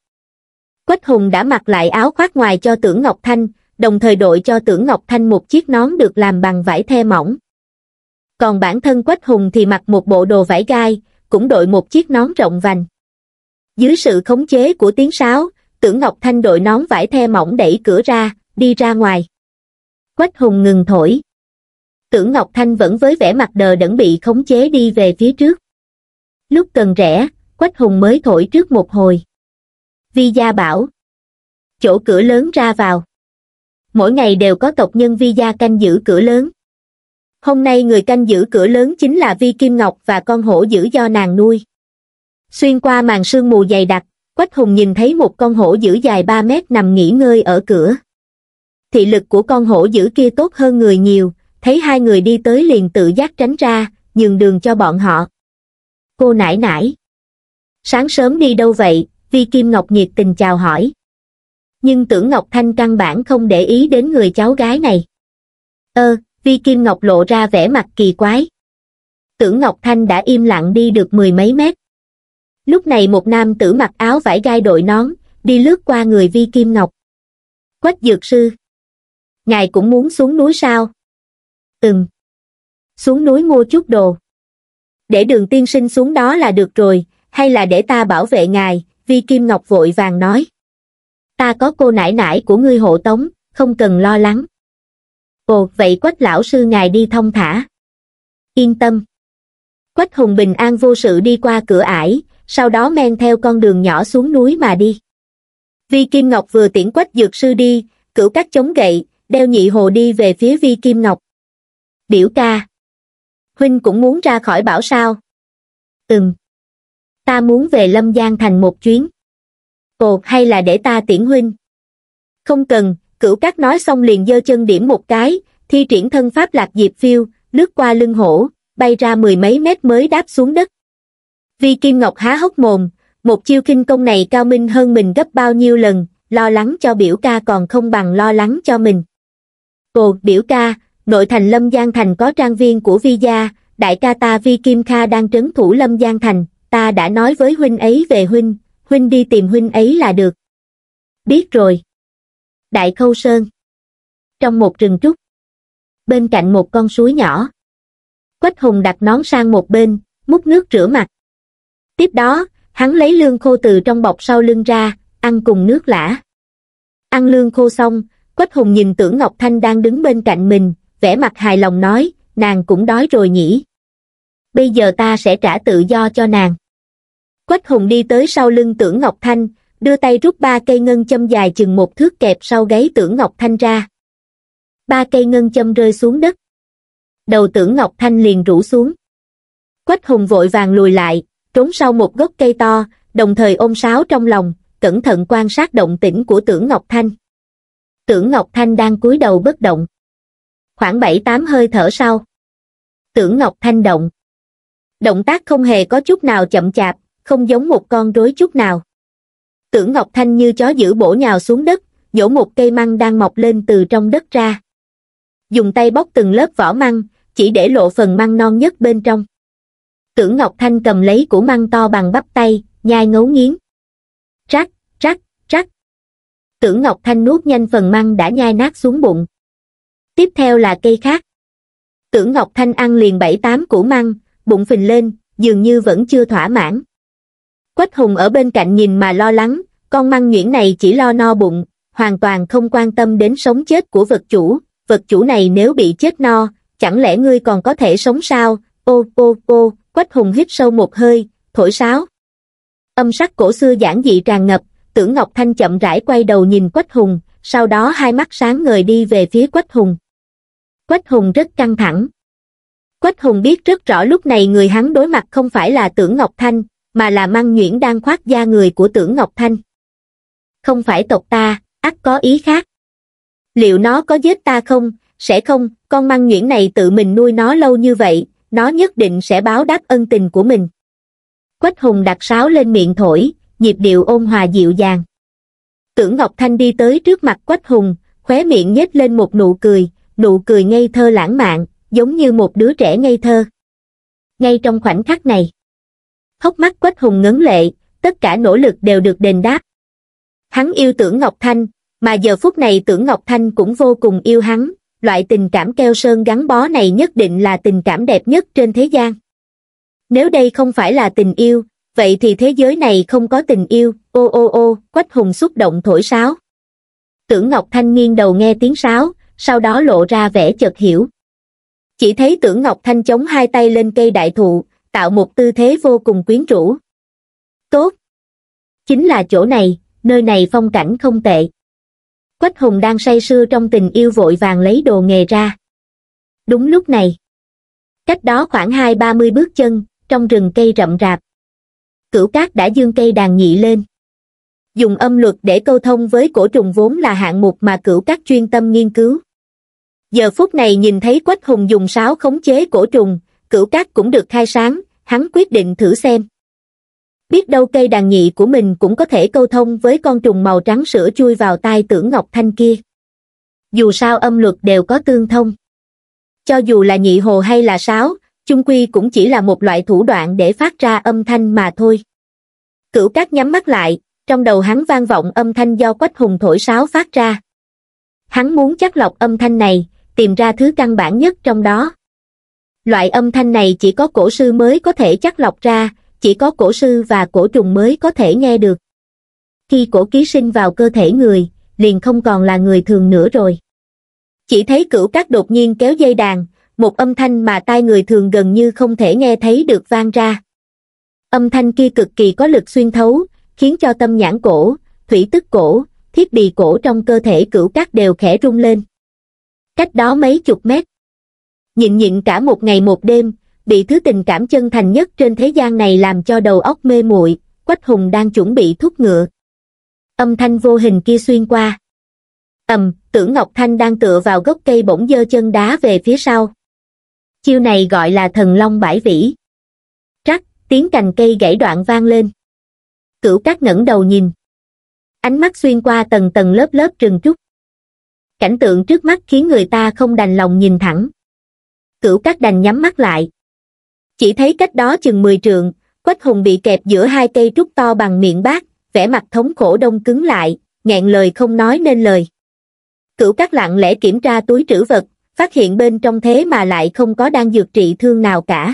Quách Hùng đã mặc lại áo khoác ngoài cho Tưởng Ngọc Thanh, đồng thời đội cho Tưởng Ngọc Thanh một chiếc nón được làm bằng vải the mỏng. Còn bản thân Quách Hùng thì mặc một bộ đồ vải gai, cũng đội một chiếc nón rộng vành. Dưới sự khống chế của tiếng sáo, tưởng Ngọc Thanh đội nón vải the mỏng đẩy cửa ra, đi ra ngoài. Quách Hùng ngừng thổi. Tưởng Ngọc Thanh vẫn với vẻ mặt đờ đẫn bị khống chế đi về phía trước. Lúc cần rẽ, Quách Hùng mới thổi trước một hồi. Vi gia bảo. Chỗ cửa lớn ra vào. Mỗi ngày đều có tộc nhân Vi gia canh giữ cửa lớn. Hôm nay người canh giữ cửa lớn chính là Vi Kim Ngọc và con hổ dữ do nàng nuôi. Xuyên qua màn sương mù dày đặc, Quách Hùng nhìn thấy một con hổ dữ dài 3 mét nằm nghỉ ngơi ở cửa. Thị lực của con hổ dữ kia tốt hơn người nhiều, thấy hai người đi tới liền tự giác tránh ra, nhường đường cho bọn họ. Cô nãi nãi, Sáng sớm đi đâu vậy? Vi Kim Ngọc nhiệt tình chào hỏi. Nhưng tưởng Ngọc Thanh căn bản không để ý đến người cháu gái này. Ơ, Vi Kim Ngọc lộ ra vẻ mặt kỳ quái. Tưởng Ngọc Thanh đã im lặng đi được mười mấy mét, lúc này một nam tử mặc áo vải gai đội nón đi lướt qua người vi kim ngọc quách dược sư ngài cũng muốn xuống núi sao ừm xuống núi mua chút đồ để đường tiên sinh xuống đó là được rồi hay là để ta bảo vệ ngài vi kim ngọc vội vàng nói ta có cô nải nải của ngươi hộ tống không cần lo lắng ồ vậy quách lão sư ngài đi thông thả yên tâm quách hùng bình an vô sự đi qua cửa ải sau đó men theo con đường nhỏ xuống núi mà đi. Vi Kim Ngọc vừa tiễn quách dược sư đi, cửu các chống gậy, đeo nhị hồ đi về phía Vi Kim Ngọc. Biểu ca. Huynh cũng muốn ra khỏi bảo sao. Ừm. Ta muốn về Lâm Giang thành một chuyến. Ồ hay là để ta tiễn huynh. Không cần, cửu các nói xong liền giơ chân điểm một cái, thi triển thân pháp lạc diệp phiêu, lướt qua lưng hổ, bay ra mười mấy mét mới đáp xuống đất. Vi Kim Ngọc há hốc mồm, một chiêu kinh công này cao minh hơn mình gấp bao nhiêu lần, lo lắng cho biểu ca còn không bằng lo lắng cho mình. Cô biểu ca, nội thành Lâm Giang Thành có trang viên của Vi Gia, đại ca ta Vi Kim Kha đang trấn thủ Lâm Giang Thành, ta đã nói với huynh ấy về huynh, huynh đi tìm huynh ấy là được. Biết rồi. Đại Khâu Sơn. Trong một rừng trúc. Bên cạnh một con suối nhỏ. Quách Hùng đặt nón sang một bên, múc nước rửa mặt tiếp đó hắn lấy lương khô từ trong bọc sau lưng ra ăn cùng nước lã ăn lương khô xong quách hùng nhìn tưởng ngọc thanh đang đứng bên cạnh mình vẻ mặt hài lòng nói nàng cũng đói rồi nhỉ bây giờ ta sẽ trả tự do cho nàng quách hùng đi tới sau lưng tưởng ngọc thanh đưa tay rút ba cây ngân châm dài chừng một thước kẹp sau gáy tưởng ngọc thanh ra ba cây ngân châm rơi xuống đất đầu tưởng ngọc thanh liền rủ xuống quách hùng vội vàng lùi lại trốn sau một gốc cây to, đồng thời ôm sáo trong lòng, cẩn thận quan sát động tĩnh của tưởng Ngọc Thanh. Tưởng Ngọc Thanh đang cúi đầu bất động. Khoảng bảy tám hơi thở sau. Tưởng Ngọc Thanh động. Động tác không hề có chút nào chậm chạp, không giống một con rối chút nào. Tưởng Ngọc Thanh như chó giữ bổ nhào xuống đất, dỗ một cây măng đang mọc lên từ trong đất ra. Dùng tay bóc từng lớp vỏ măng, chỉ để lộ phần măng non nhất bên trong tưởng ngọc thanh cầm lấy củ măng to bằng bắp tay nhai ngấu nghiến trắc trắc trắc tưởng ngọc thanh nuốt nhanh phần măng đã nhai nát xuống bụng tiếp theo là cây khác tưởng ngọc thanh ăn liền bảy tám củ măng bụng phình lên dường như vẫn chưa thỏa mãn quách hùng ở bên cạnh nhìn mà lo lắng con măng nhuyễn này chỉ lo no bụng hoàn toàn không quan tâm đến sống chết của vật chủ vật chủ này nếu bị chết no chẳng lẽ ngươi còn có thể sống sao ô ô ô Quách Hùng hít sâu một hơi, thổi sáo. Âm sắc cổ xưa giản dị tràn ngập, tưởng Ngọc Thanh chậm rãi quay đầu nhìn Quách Hùng, sau đó hai mắt sáng ngời đi về phía Quách Hùng. Quách Hùng rất căng thẳng. Quách Hùng biết rất rõ lúc này người hắn đối mặt không phải là tưởng Ngọc Thanh, mà là Măng Nhuyễn đang khoác da người của tưởng Ngọc Thanh. Không phải tộc ta, ắt có ý khác. Liệu nó có giết ta không, sẽ không, con Măng Nhuyễn này tự mình nuôi nó lâu như vậy, nó nhất định sẽ báo đáp ân tình của mình quách hùng đặt sáo lên miệng thổi nhịp điệu ôn hòa dịu dàng tưởng ngọc thanh đi tới trước mặt quách hùng khóe miệng nhếch lên một nụ cười nụ cười ngây thơ lãng mạn giống như một đứa trẻ ngây thơ ngay trong khoảnh khắc này hốc mắt quách hùng ngấn lệ tất cả nỗ lực đều được đền đáp hắn yêu tưởng ngọc thanh mà giờ phút này tưởng ngọc thanh cũng vô cùng yêu hắn loại tình cảm keo sơn gắn bó này nhất định là tình cảm đẹp nhất trên thế gian. Nếu đây không phải là tình yêu, vậy thì thế giới này không có tình yêu, ô ô ô, quách hùng xúc động thổi sáo. Tưởng Ngọc Thanh nghiêng đầu nghe tiếng sáo, sau đó lộ ra vẻ chợt hiểu. Chỉ thấy tưởng Ngọc Thanh chống hai tay lên cây đại thụ, tạo một tư thế vô cùng quyến rũ. Tốt! Chính là chỗ này, nơi này phong cảnh không tệ quách hùng đang say sưa trong tình yêu vội vàng lấy đồ nghề ra đúng lúc này cách đó khoảng hai ba mươi bước chân trong rừng cây rậm rạp cửu cát đã dương cây đàn nhị lên dùng âm luật để câu thông với cổ trùng vốn là hạng mục mà cửu cát chuyên tâm nghiên cứu giờ phút này nhìn thấy quách hùng dùng sáo khống chế cổ trùng cửu cát cũng được khai sáng hắn quyết định thử xem biết đâu cây đàn nhị của mình cũng có thể câu thông với con trùng màu trắng sữa chui vào tai tưởng ngọc thanh kia dù sao âm luật đều có tương thông cho dù là nhị hồ hay là sáo chung quy cũng chỉ là một loại thủ đoạn để phát ra âm thanh mà thôi cửu cát nhắm mắt lại trong đầu hắn vang vọng âm thanh do quách hùng thổi sáo phát ra hắn muốn chắc lọc âm thanh này tìm ra thứ căn bản nhất trong đó loại âm thanh này chỉ có cổ sư mới có thể chắc lọc ra chỉ có cổ sư và cổ trùng mới có thể nghe được. Khi cổ ký sinh vào cơ thể người, liền không còn là người thường nữa rồi. Chỉ thấy cửu cát đột nhiên kéo dây đàn, một âm thanh mà tai người thường gần như không thể nghe thấy được vang ra. Âm thanh kia cực kỳ có lực xuyên thấu, khiến cho tâm nhãn cổ, thủy tức cổ, thiết bị cổ trong cơ thể cửu cát đều khẽ rung lên. Cách đó mấy chục mét. Nhịn nhịn cả một ngày một đêm, bị thứ tình cảm chân thành nhất trên thế gian này làm cho đầu óc mê muội quách hùng đang chuẩn bị thúc ngựa âm thanh vô hình kia xuyên qua ầm tưởng ngọc thanh đang tựa vào gốc cây bỗng giơ chân đá về phía sau chiêu này gọi là thần long bãi vĩ trắc, tiếng cành cây gãy đoạn vang lên cửu cát ngẩng đầu nhìn ánh mắt xuyên qua tầng tầng lớp lớp rừng trúc cảnh tượng trước mắt khiến người ta không đành lòng nhìn thẳng cửu cát đành nhắm mắt lại chỉ thấy cách đó chừng mười trượng quách hùng bị kẹp giữa hai cây trúc to bằng miệng bát vẻ mặt thống khổ đông cứng lại nghẹn lời không nói nên lời cửu cát lặng lẽ kiểm tra túi trữ vật phát hiện bên trong thế mà lại không có đang dược trị thương nào cả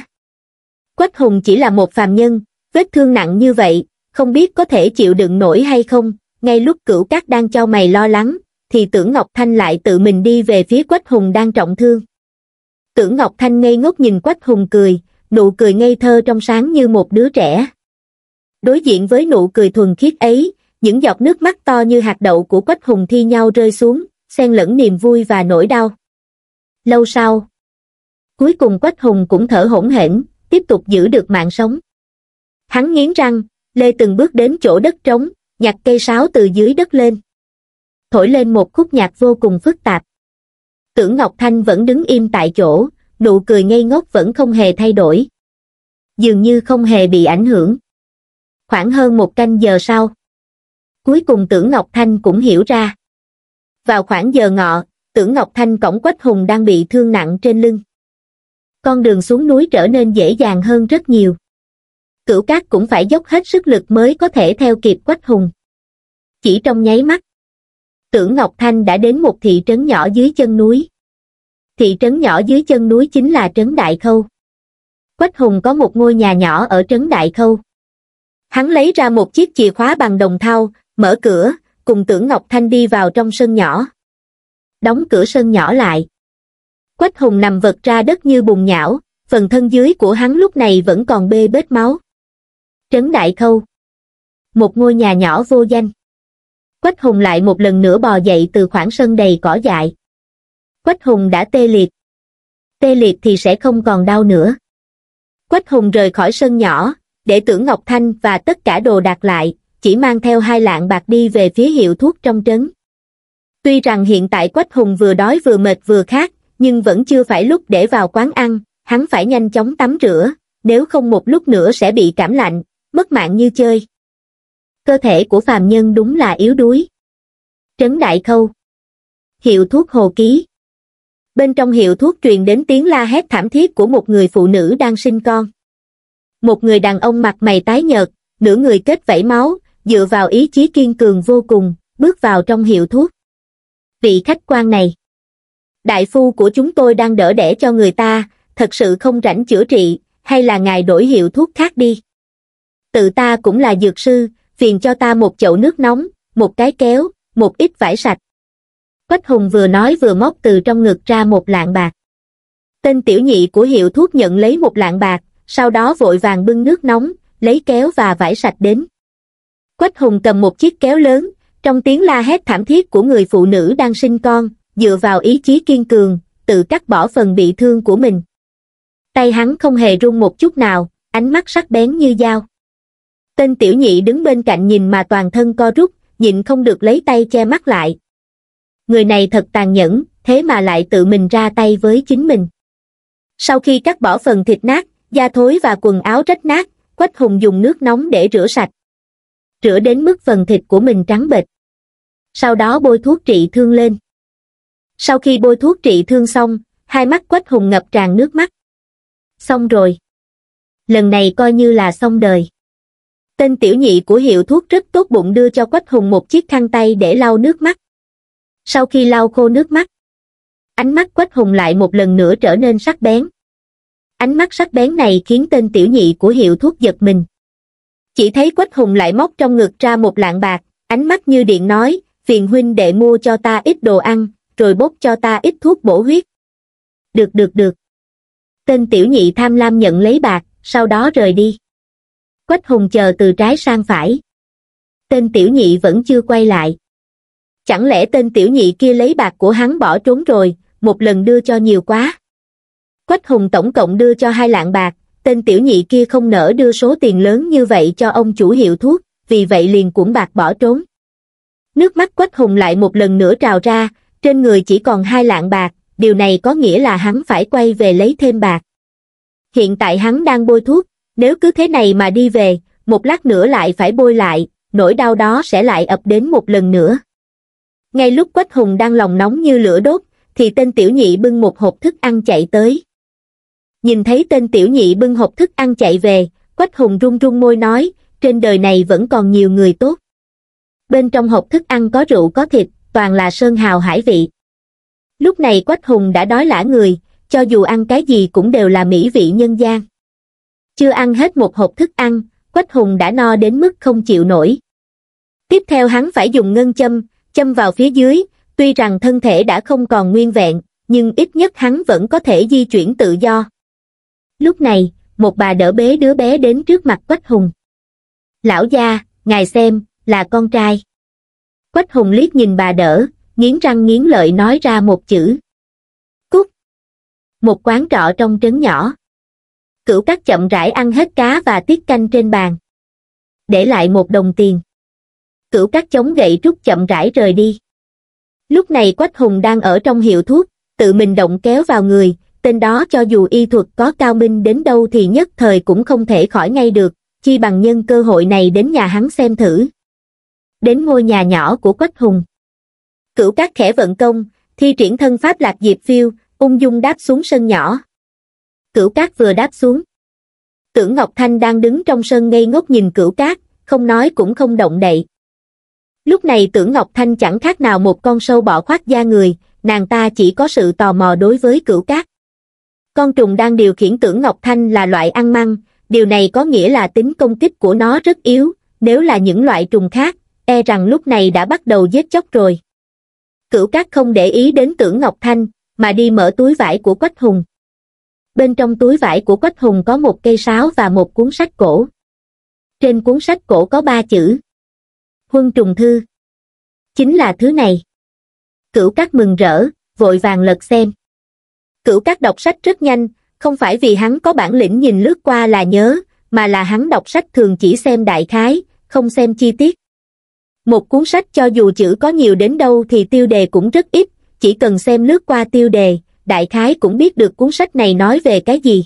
quách hùng chỉ là một phàm nhân vết thương nặng như vậy không biết có thể chịu đựng nổi hay không ngay lúc cửu cát đang cho mày lo lắng thì tưởng ngọc thanh lại tự mình đi về phía quách hùng đang trọng thương tưởng ngọc thanh ngây ngốc nhìn quách hùng cười nụ cười ngây thơ trong sáng như một đứa trẻ. Đối diện với nụ cười thuần khiết ấy, những giọt nước mắt to như hạt đậu của Quách Hùng thi nhau rơi xuống, xen lẫn niềm vui và nỗi đau. Lâu sau, cuối cùng Quách Hùng cũng thở hổn hển, tiếp tục giữ được mạng sống. Hắn nghiến răng, lê từng bước đến chỗ đất trống, nhặt cây sáo từ dưới đất lên. Thổi lên một khúc nhạc vô cùng phức tạp. Tưởng Ngọc Thanh vẫn đứng im tại chỗ, nụ cười ngây ngốc vẫn không hề thay đổi. Dường như không hề bị ảnh hưởng. Khoảng hơn một canh giờ sau, cuối cùng tưởng Ngọc Thanh cũng hiểu ra. Vào khoảng giờ ngọ, tưởng Ngọc Thanh cổng quách hùng đang bị thương nặng trên lưng. Con đường xuống núi trở nên dễ dàng hơn rất nhiều. Cửu cát cũng phải dốc hết sức lực mới có thể theo kịp quách hùng. Chỉ trong nháy mắt, tưởng Ngọc Thanh đã đến một thị trấn nhỏ dưới chân núi thị trấn nhỏ dưới chân núi chính là trấn Đại Khâu. Quách Hùng có một ngôi nhà nhỏ ở trấn Đại Khâu. Hắn lấy ra một chiếc chìa khóa bằng đồng thau, mở cửa, cùng Tưởng Ngọc Thanh đi vào trong sân nhỏ. Đóng cửa sân nhỏ lại. Quách Hùng nằm vật ra đất như bùn nhão, phần thân dưới của hắn lúc này vẫn còn bê bết máu. Trấn Đại Khâu. Một ngôi nhà nhỏ vô danh. Quách Hùng lại một lần nữa bò dậy từ khoảng sân đầy cỏ dại quách hùng đã tê liệt tê liệt thì sẽ không còn đau nữa quách hùng rời khỏi sân nhỏ để tưởng ngọc thanh và tất cả đồ đạc lại chỉ mang theo hai lạng bạc đi về phía hiệu thuốc trong trấn tuy rằng hiện tại quách hùng vừa đói vừa mệt vừa khát nhưng vẫn chưa phải lúc để vào quán ăn hắn phải nhanh chóng tắm rửa nếu không một lúc nữa sẽ bị cảm lạnh mất mạng như chơi cơ thể của phàm nhân đúng là yếu đuối trấn đại khâu hiệu thuốc hồ ký bên trong hiệu thuốc truyền đến tiếng la hét thảm thiết của một người phụ nữ đang sinh con. Một người đàn ông mặt mày tái nhợt, nửa người kết vảy máu, dựa vào ý chí kiên cường vô cùng, bước vào trong hiệu thuốc. Vị khách quan này, đại phu của chúng tôi đang đỡ đẻ cho người ta, thật sự không rảnh chữa trị, hay là ngài đổi hiệu thuốc khác đi. Tự ta cũng là dược sư, phiền cho ta một chậu nước nóng, một cái kéo, một ít vải sạch. Quách Hùng vừa nói vừa móc từ trong ngực ra một lạng bạc. Tên tiểu nhị của hiệu thuốc nhận lấy một lạng bạc, sau đó vội vàng bưng nước nóng, lấy kéo và vải sạch đến. Quách Hùng cầm một chiếc kéo lớn, trong tiếng la hét thảm thiết của người phụ nữ đang sinh con, dựa vào ý chí kiên cường, tự cắt bỏ phần bị thương của mình. Tay hắn không hề run một chút nào, ánh mắt sắc bén như dao. Tên tiểu nhị đứng bên cạnh nhìn mà toàn thân co rút, nhịn không được lấy tay che mắt lại, người này thật tàn nhẫn thế mà lại tự mình ra tay với chính mình sau khi cắt bỏ phần thịt nát da thối và quần áo rách nát quách hùng dùng nước nóng để rửa sạch rửa đến mức phần thịt của mình trắng bệch sau đó bôi thuốc trị thương lên sau khi bôi thuốc trị thương xong hai mắt quách hùng ngập tràn nước mắt xong rồi lần này coi như là xong đời tên tiểu nhị của hiệu thuốc rất tốt bụng đưa cho quách hùng một chiếc khăn tay để lau nước mắt sau khi lau khô nước mắt ánh mắt quách hùng lại một lần nữa trở nên sắc bén ánh mắt sắc bén này khiến tên tiểu nhị của hiệu thuốc giật mình chỉ thấy quách hùng lại móc trong ngực ra một lạng bạc ánh mắt như điện nói phiền huynh đệ mua cho ta ít đồ ăn rồi bốc cho ta ít thuốc bổ huyết được được được tên tiểu nhị tham lam nhận lấy bạc sau đó rời đi quách hùng chờ từ trái sang phải tên tiểu nhị vẫn chưa quay lại chẳng lẽ tên tiểu nhị kia lấy bạc của hắn bỏ trốn rồi, một lần đưa cho nhiều quá. Quách Hùng tổng cộng đưa cho hai lạng bạc, tên tiểu nhị kia không nỡ đưa số tiền lớn như vậy cho ông chủ hiệu thuốc, vì vậy liền cũng bạc bỏ trốn. Nước mắt Quách Hùng lại một lần nữa trào ra, trên người chỉ còn hai lạng bạc, điều này có nghĩa là hắn phải quay về lấy thêm bạc. Hiện tại hắn đang bôi thuốc, nếu cứ thế này mà đi về, một lát nữa lại phải bôi lại, nỗi đau đó sẽ lại ập đến một lần nữa. Ngay lúc Quách Hùng đang lòng nóng như lửa đốt, thì tên tiểu nhị bưng một hộp thức ăn chạy tới. Nhìn thấy tên tiểu nhị bưng hộp thức ăn chạy về, Quách Hùng run run môi nói, trên đời này vẫn còn nhiều người tốt. Bên trong hộp thức ăn có rượu có thịt, toàn là sơn hào hải vị. Lúc này Quách Hùng đã đói lã người, cho dù ăn cái gì cũng đều là mỹ vị nhân gian. Chưa ăn hết một hộp thức ăn, Quách Hùng đã no đến mức không chịu nổi. Tiếp theo hắn phải dùng ngân châm, châm vào phía dưới tuy rằng thân thể đã không còn nguyên vẹn nhưng ít nhất hắn vẫn có thể di chuyển tự do lúc này một bà đỡ bế đứa bé đến trước mặt quách hùng lão gia ngài xem là con trai quách hùng liếc nhìn bà đỡ nghiến răng nghiến lợi nói ra một chữ cút một quán trọ trong trấn nhỏ cửu cắt chậm rãi ăn hết cá và tiết canh trên bàn để lại một đồng tiền cửu các chống gậy rút chậm rãi rời đi. Lúc này Quách Hùng đang ở trong hiệu thuốc, tự mình động kéo vào người, tên đó cho dù y thuật có cao minh đến đâu thì nhất thời cũng không thể khỏi ngay được, chi bằng nhân cơ hội này đến nhà hắn xem thử. Đến ngôi nhà nhỏ của Quách Hùng. Cửu các khẽ vận công, thi triển thân pháp lạc diệp phiêu, ung dung đáp xuống sân nhỏ. Cửu cát vừa đáp xuống. Tưởng Ngọc Thanh đang đứng trong sân ngây ngốc nhìn cửu cát, không nói cũng không động đậy. Lúc này tưởng Ngọc Thanh chẳng khác nào một con sâu bỏ khoác da người, nàng ta chỉ có sự tò mò đối với cửu cát. Con trùng đang điều khiển tưởng Ngọc Thanh là loại ăn măng, điều này có nghĩa là tính công kích của nó rất yếu, nếu là những loại trùng khác, e rằng lúc này đã bắt đầu giết chóc rồi. Cửu cát không để ý đến tưởng Ngọc Thanh, mà đi mở túi vải của Quách Hùng. Bên trong túi vải của Quách Hùng có một cây sáo và một cuốn sách cổ. Trên cuốn sách cổ có ba chữ, Quân trùng thư. Chính là thứ này. Cửu Cát mừng rỡ, vội vàng lật xem. Cửu Cát đọc sách rất nhanh, không phải vì hắn có bản lĩnh nhìn lướt qua là nhớ, mà là hắn đọc sách thường chỉ xem đại khái, không xem chi tiết. Một cuốn sách cho dù chữ có nhiều đến đâu thì tiêu đề cũng rất ít, chỉ cần xem lướt qua tiêu đề, đại khái cũng biết được cuốn sách này nói về cái gì.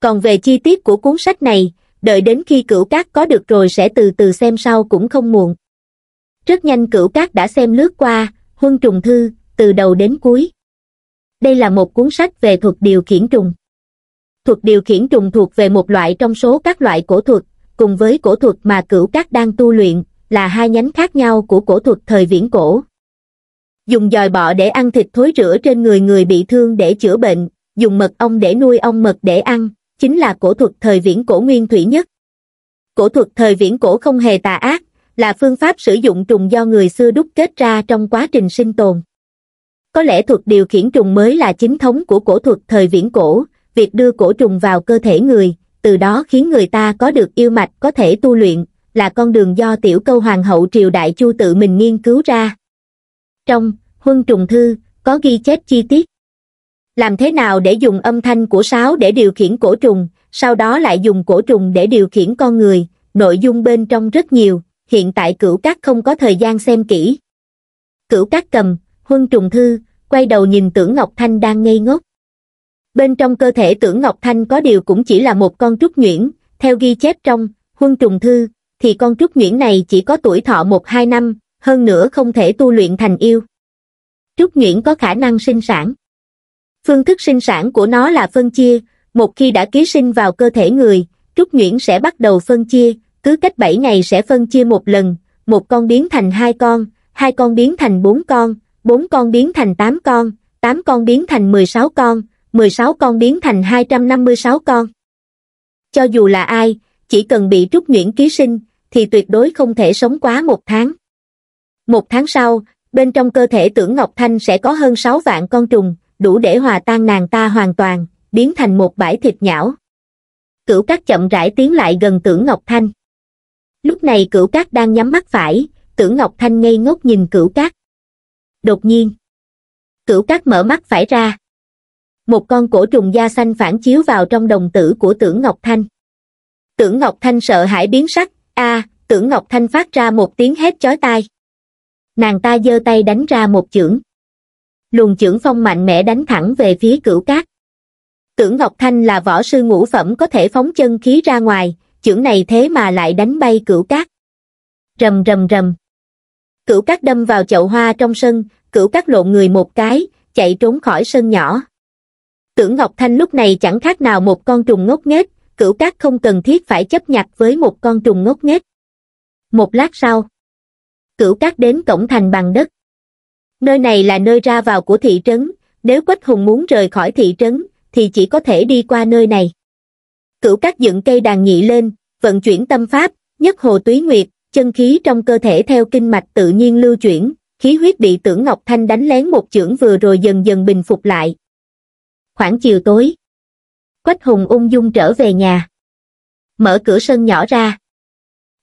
Còn về chi tiết của cuốn sách này, đợi đến khi cửu cát có được rồi sẽ từ từ xem sau cũng không muộn. Rất nhanh cửu cát đã xem lướt qua, huân trùng thư, từ đầu đến cuối. Đây là một cuốn sách về thuật điều khiển trùng. Thuật điều khiển trùng thuộc về một loại trong số các loại cổ thuật, cùng với cổ thuật mà cửu cát đang tu luyện, là hai nhánh khác nhau của cổ thuật thời viễn cổ. Dùng dòi bọ để ăn thịt thối rửa trên người người bị thương để chữa bệnh, dùng mật ong để nuôi ong mật để ăn, chính là cổ thuật thời viễn cổ nguyên thủy nhất. Cổ thuật thời viễn cổ không hề tà ác, là phương pháp sử dụng trùng do người xưa đúc kết ra trong quá trình sinh tồn. Có lẽ thuật điều khiển trùng mới là chính thống của cổ thuật thời viễn cổ, việc đưa cổ trùng vào cơ thể người, từ đó khiến người ta có được yêu mạch có thể tu luyện, là con đường do tiểu câu hoàng hậu triều đại chu tự mình nghiên cứu ra. Trong Huân Trùng Thư có ghi chép chi tiết làm thế nào để dùng âm thanh của sáo để điều khiển cổ trùng, sau đó lại dùng cổ trùng để điều khiển con người, nội dung bên trong rất nhiều, hiện tại cửu cát không có thời gian xem kỹ. Cửu cát cầm, huân trùng thư, quay đầu nhìn tưởng Ngọc Thanh đang ngây ngốc. Bên trong cơ thể tưởng Ngọc Thanh có điều cũng chỉ là một con trúc nhuyễn, theo ghi chép trong, huân trùng thư, thì con trúc nhuyễn này chỉ có tuổi thọ 1-2 năm, hơn nữa không thể tu luyện thành yêu. Trúc nhuyễn có khả năng sinh sản. Phương thức sinh sản của nó là phân chia, một khi đã ký sinh vào cơ thể người, Trúc Nhuyễn sẽ bắt đầu phân chia, cứ cách 7 ngày sẽ phân chia một lần, một con biến thành hai con, hai con biến thành bốn con, bốn con biến thành tám con, tám con biến thành 16 con, 16 con biến thành 256 con. Cho dù là ai, chỉ cần bị Trúc Nhuyễn ký sinh, thì tuyệt đối không thể sống quá một tháng. Một tháng sau, bên trong cơ thể tưởng Ngọc Thanh sẽ có hơn 6 vạn con trùng, đủ để hòa tan nàng ta hoàn toàn, biến thành một bãi thịt nhão. Cửu cát chậm rãi tiến lại gần Tử Ngọc Thanh. Lúc này cửu cát đang nhắm mắt phải, Tử Ngọc Thanh ngây ngốc nhìn cửu cát. Đột nhiên, cửu cát mở mắt phải ra. Một con cổ trùng da xanh phản chiếu vào trong đồng tử của Tử Ngọc Thanh. Tử Ngọc Thanh sợ hãi biến sắc, a à, tưởng Ngọc Thanh phát ra một tiếng hét chói tai. Nàng ta giơ tay đánh ra một chưởng luồng chưởng phong mạnh mẽ đánh thẳng về phía cửu cát. Tưởng Ngọc Thanh là võ sư ngũ phẩm có thể phóng chân khí ra ngoài, chưởng này thế mà lại đánh bay cửu cát. Rầm rầm rầm. Cửu cát đâm vào chậu hoa trong sân, cửu cát lộn người một cái, chạy trốn khỏi sân nhỏ. Tưởng Ngọc Thanh lúc này chẳng khác nào một con trùng ngốc nghếch, cửu cát không cần thiết phải chấp nhặt với một con trùng ngốc nghếch. Một lát sau, cửu cát đến cổng thành bằng đất nơi này là nơi ra vào của thị trấn nếu quách hùng muốn rời khỏi thị trấn thì chỉ có thể đi qua nơi này cửu các dựng cây đàn nhị lên vận chuyển tâm pháp nhất hồ túy nguyệt chân khí trong cơ thể theo kinh mạch tự nhiên lưu chuyển khí huyết bị tưởng ngọc thanh đánh lén một chưởng vừa rồi dần dần bình phục lại khoảng chiều tối quách hùng ung dung trở về nhà mở cửa sân nhỏ ra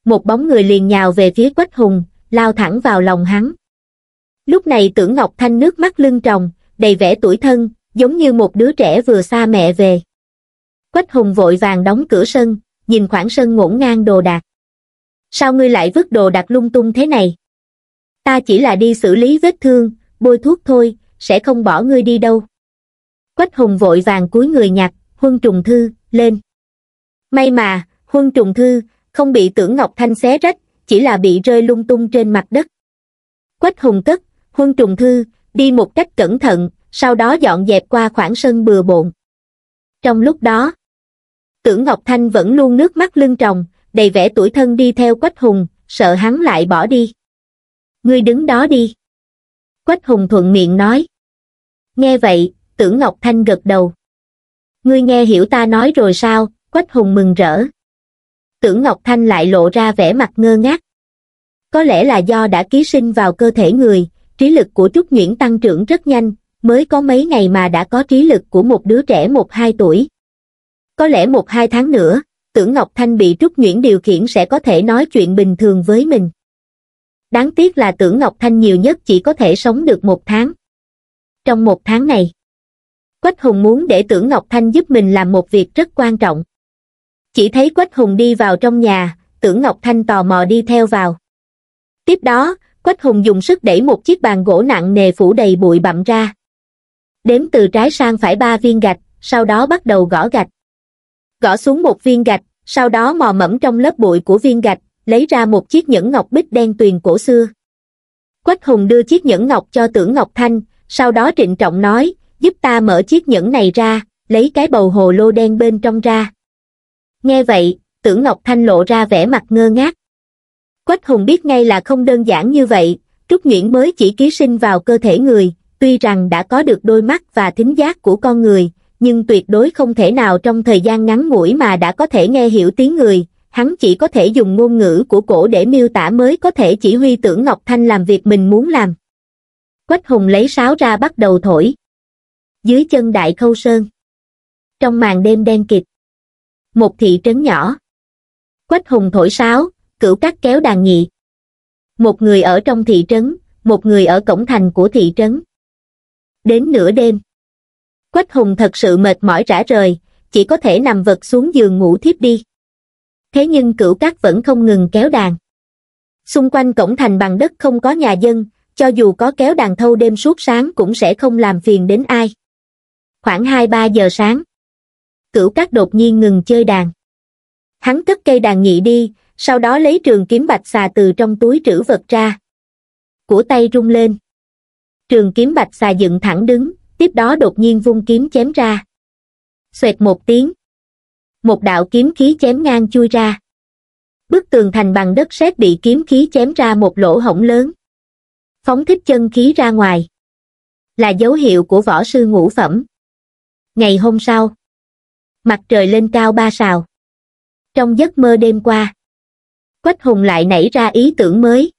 một bóng người liền nhào về phía quách hùng lao thẳng vào lòng hắn Lúc này tưởng Ngọc Thanh nước mắt lưng tròng, đầy vẻ tuổi thân, giống như một đứa trẻ vừa xa mẹ về. Quách Hùng vội vàng đóng cửa sân, nhìn khoảng sân ngổn ngang đồ đạc. Sao ngươi lại vứt đồ đạc lung tung thế này? Ta chỉ là đi xử lý vết thương, bôi thuốc thôi, sẽ không bỏ ngươi đi đâu. Quách Hùng vội vàng cúi người nhặt, huân trùng thư, lên. May mà, huân trùng thư, không bị tưởng Ngọc Thanh xé rách, chỉ là bị rơi lung tung trên mặt đất. Quách Hùng cất, huân trùng thư đi một cách cẩn thận sau đó dọn dẹp qua khoảng sân bừa bộn trong lúc đó tưởng ngọc thanh vẫn luôn nước mắt lưng tròng đầy vẻ tuổi thân đi theo quách hùng sợ hắn lại bỏ đi ngươi đứng đó đi quách hùng thuận miệng nói nghe vậy tưởng ngọc thanh gật đầu ngươi nghe hiểu ta nói rồi sao quách hùng mừng rỡ tưởng ngọc thanh lại lộ ra vẻ mặt ngơ ngác có lẽ là do đã ký sinh vào cơ thể người trí lực của Trúc Nhuyễn tăng trưởng rất nhanh, mới có mấy ngày mà đã có trí lực của một đứa trẻ 1-2 tuổi. Có lẽ 1-2 tháng nữa, tưởng Ngọc Thanh bị Trúc Nhuyễn điều khiển sẽ có thể nói chuyện bình thường với mình. Đáng tiếc là tưởng Ngọc Thanh nhiều nhất chỉ có thể sống được một tháng. Trong một tháng này, Quách Hùng muốn để tưởng Ngọc Thanh giúp mình làm một việc rất quan trọng. Chỉ thấy Quách Hùng đi vào trong nhà, tưởng Ngọc Thanh tò mò đi theo vào. Tiếp đó, Quách Hùng dùng sức đẩy một chiếc bàn gỗ nặng nề phủ đầy bụi bặm ra. Đếm từ trái sang phải ba viên gạch, sau đó bắt đầu gõ gạch. Gõ xuống một viên gạch, sau đó mò mẫm trong lớp bụi của viên gạch, lấy ra một chiếc nhẫn ngọc bích đen tuyền cổ xưa. Quách Hùng đưa chiếc nhẫn ngọc cho Tưởng Ngọc Thanh, sau đó trịnh trọng nói, giúp ta mở chiếc nhẫn này ra, lấy cái bầu hồ lô đen bên trong ra. Nghe vậy, Tưởng Ngọc Thanh lộ ra vẻ mặt ngơ ngác. Quách Hùng biết ngay là không đơn giản như vậy, Trúc Nhuyễn mới chỉ ký sinh vào cơ thể người, tuy rằng đã có được đôi mắt và thính giác của con người, nhưng tuyệt đối không thể nào trong thời gian ngắn ngủi mà đã có thể nghe hiểu tiếng người, hắn chỉ có thể dùng ngôn ngữ của cổ để miêu tả mới có thể chỉ huy tưởng Ngọc Thanh làm việc mình muốn làm. Quách Hùng lấy sáo ra bắt đầu thổi. Dưới chân đại khâu sơn. Trong màn đêm đen kịt. Một thị trấn nhỏ. Quách Hùng thổi sáo, cửu cắt kéo đàn nhị. Một người ở trong thị trấn, một người ở cổng thành của thị trấn. Đến nửa đêm, Quách Hùng thật sự mệt mỏi rã rời, chỉ có thể nằm vật xuống giường ngủ thiếp đi. Thế nhưng cửu cát vẫn không ngừng kéo đàn. Xung quanh cổng thành bằng đất không có nhà dân, cho dù có kéo đàn thâu đêm suốt sáng cũng sẽ không làm phiền đến ai. Khoảng 2-3 giờ sáng, cửu cát đột nhiên ngừng chơi đàn. Hắn cất cây đàn nhị đi, sau đó lấy trường kiếm bạch xà từ trong túi trữ vật ra của tay rung lên trường kiếm bạch xà dựng thẳng đứng tiếp đó đột nhiên vung kiếm chém ra xoẹt một tiếng một đạo kiếm khí chém ngang chui ra bức tường thành bằng đất sét bị kiếm khí chém ra một lỗ hổng lớn phóng thích chân khí ra ngoài là dấu hiệu của võ sư ngũ phẩm ngày hôm sau mặt trời lên cao ba sào trong giấc mơ đêm qua Quách Hùng lại nảy ra ý tưởng mới.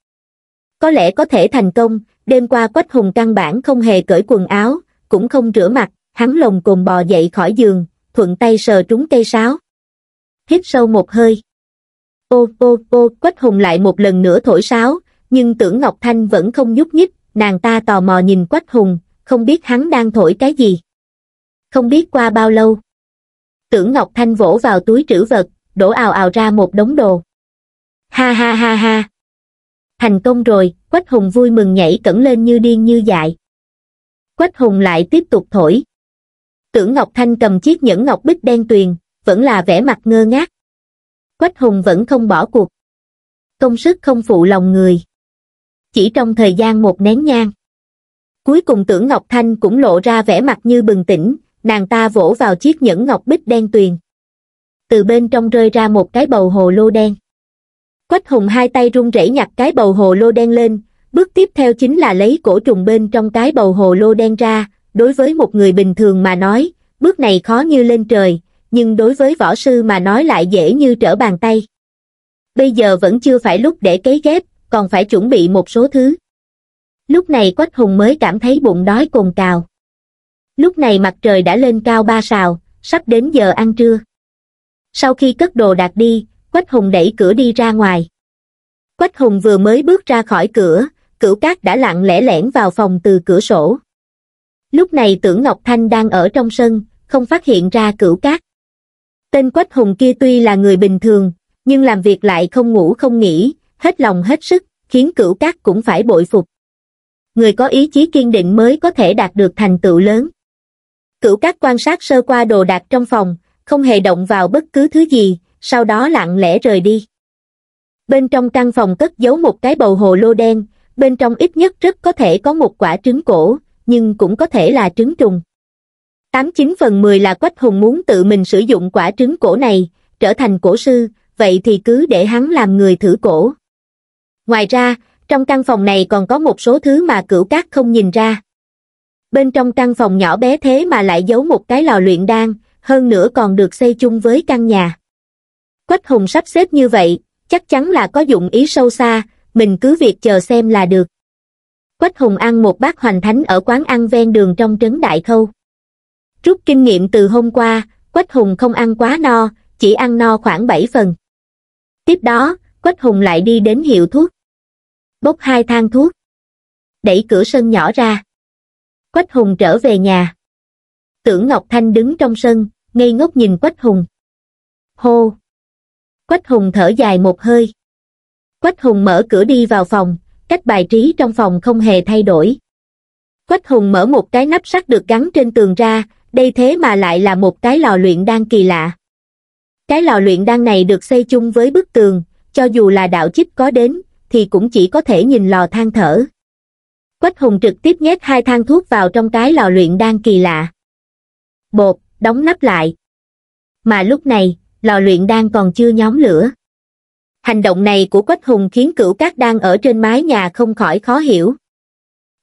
Có lẽ có thể thành công, đêm qua Quách Hùng căn bản không hề cởi quần áo, cũng không rửa mặt, hắn lồng cồn bò dậy khỏi giường, thuận tay sờ trúng cây sáo. Hít sâu một hơi. Ô ô ô Quách Hùng lại một lần nữa thổi sáo, nhưng tưởng Ngọc Thanh vẫn không nhúc nhích, nàng ta tò mò nhìn Quách Hùng, không biết hắn đang thổi cái gì. Không biết qua bao lâu. Tưởng Ngọc Thanh vỗ vào túi trữ vật, đổ ào ào ra một đống đồ ha ha ha ha thành công rồi quách hùng vui mừng nhảy cẩn lên như điên như dại quách hùng lại tiếp tục thổi tưởng ngọc thanh cầm chiếc nhẫn ngọc bích đen tuyền vẫn là vẻ mặt ngơ ngác quách hùng vẫn không bỏ cuộc công sức không phụ lòng người chỉ trong thời gian một nén nhang cuối cùng tưởng ngọc thanh cũng lộ ra vẻ mặt như bừng tỉnh nàng ta vỗ vào chiếc nhẫn ngọc bích đen tuyền từ bên trong rơi ra một cái bầu hồ lô đen quách hùng hai tay run rẩy nhặt cái bầu hồ lô đen lên bước tiếp theo chính là lấy cổ trùng bên trong cái bầu hồ lô đen ra đối với một người bình thường mà nói bước này khó như lên trời nhưng đối với võ sư mà nói lại dễ như trở bàn tay bây giờ vẫn chưa phải lúc để cấy ghép còn phải chuẩn bị một số thứ lúc này quách hùng mới cảm thấy bụng đói cồn cào lúc này mặt trời đã lên cao ba sào sắp đến giờ ăn trưa sau khi cất đồ đạt đi Quách Hùng đẩy cửa đi ra ngoài. Quách Hùng vừa mới bước ra khỏi cửa, cửu cát đã lặng lẽ lẻn vào phòng từ cửa sổ. Lúc này tưởng Ngọc Thanh đang ở trong sân, không phát hiện ra cửu cát. Tên Quách Hùng kia tuy là người bình thường, nhưng làm việc lại không ngủ không nghỉ, hết lòng hết sức, khiến cửu cát cũng phải bội phục. Người có ý chí kiên định mới có thể đạt được thành tựu lớn. Cửu cát quan sát sơ qua đồ đạc trong phòng, không hề động vào bất cứ thứ gì, sau đó lặng lẽ rời đi. Bên trong căn phòng cất giấu một cái bầu hồ lô đen, bên trong ít nhất rất có thể có một quả trứng cổ, nhưng cũng có thể là trứng trùng. 89 phần 10 là Quách Hùng muốn tự mình sử dụng quả trứng cổ này, trở thành cổ sư, vậy thì cứ để hắn làm người thử cổ. Ngoài ra, trong căn phòng này còn có một số thứ mà cửu cát không nhìn ra. Bên trong căn phòng nhỏ bé thế mà lại giấu một cái lò luyện đan, hơn nữa còn được xây chung với căn nhà. Quách Hùng sắp xếp như vậy, chắc chắn là có dụng ý sâu xa, mình cứ việc chờ xem là được. Quách Hùng ăn một bát hoành thánh ở quán ăn ven đường trong trấn Đại Khâu. Rút kinh nghiệm từ hôm qua, Quách Hùng không ăn quá no, chỉ ăn no khoảng 7 phần. Tiếp đó, Quách Hùng lại đi đến hiệu thuốc. Bốc hai thang thuốc. Đẩy cửa sân nhỏ ra. Quách Hùng trở về nhà. Tưởng Ngọc Thanh đứng trong sân, ngây ngốc nhìn Quách Hùng. Hô! Quách Hùng thở dài một hơi. Quách Hùng mở cửa đi vào phòng, cách bài trí trong phòng không hề thay đổi. Quách Hùng mở một cái nắp sắt được gắn trên tường ra, đây thế mà lại là một cái lò luyện đan kỳ lạ. Cái lò luyện đan này được xây chung với bức tường, cho dù là đạo chích có đến, thì cũng chỉ có thể nhìn lò than thở. Quách Hùng trực tiếp nhét hai thang thuốc vào trong cái lò luyện đan kỳ lạ. Bột, đóng nắp lại. Mà lúc này, lò luyện đan còn chưa nhóm lửa hành động này của quách hùng khiến cửu cát đang ở trên mái nhà không khỏi khó hiểu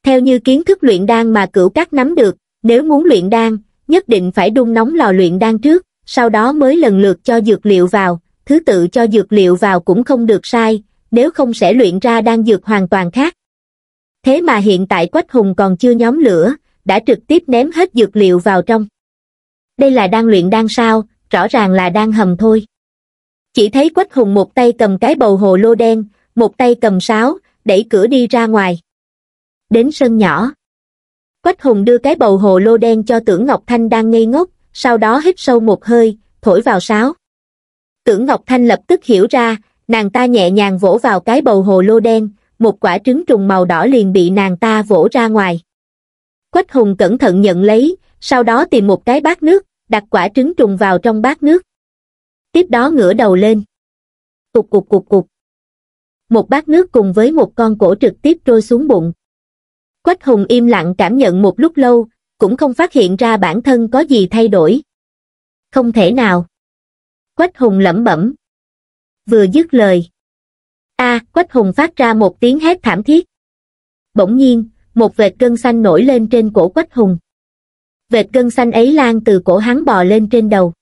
theo như kiến thức luyện đan mà cửu cát nắm được nếu muốn luyện đan nhất định phải đun nóng lò luyện đan trước sau đó mới lần lượt cho dược liệu vào thứ tự cho dược liệu vào cũng không được sai nếu không sẽ luyện ra đan dược hoàn toàn khác thế mà hiện tại quách hùng còn chưa nhóm lửa đã trực tiếp ném hết dược liệu vào trong đây là đan luyện đan sao rõ ràng là đang hầm thôi. Chỉ thấy Quách Hùng một tay cầm cái bầu hồ lô đen, một tay cầm sáo, đẩy cửa đi ra ngoài. Đến sân nhỏ. Quách Hùng đưa cái bầu hồ lô đen cho Tưởng Ngọc Thanh đang ngây ngốc, sau đó hít sâu một hơi, thổi vào sáo. Tưởng Ngọc Thanh lập tức hiểu ra, nàng ta nhẹ nhàng vỗ vào cái bầu hồ lô đen, một quả trứng trùng màu đỏ liền bị nàng ta vỗ ra ngoài. Quách Hùng cẩn thận nhận lấy, sau đó tìm một cái bát nước, đặt quả trứng trùng vào trong bát nước. Tiếp đó ngửa đầu lên. Cục cục cục cục. Một bát nước cùng với một con cổ trực tiếp trôi xuống bụng. Quách Hùng im lặng cảm nhận một lúc lâu, cũng không phát hiện ra bản thân có gì thay đổi. Không thể nào. Quách Hùng lẩm bẩm. Vừa dứt lời. a Quách Hùng phát ra một tiếng hét thảm thiết. Bỗng nhiên, một vệt cơn xanh nổi lên trên cổ Quách Hùng vệt gân xanh ấy lan từ cổ hắn bò lên trên đầu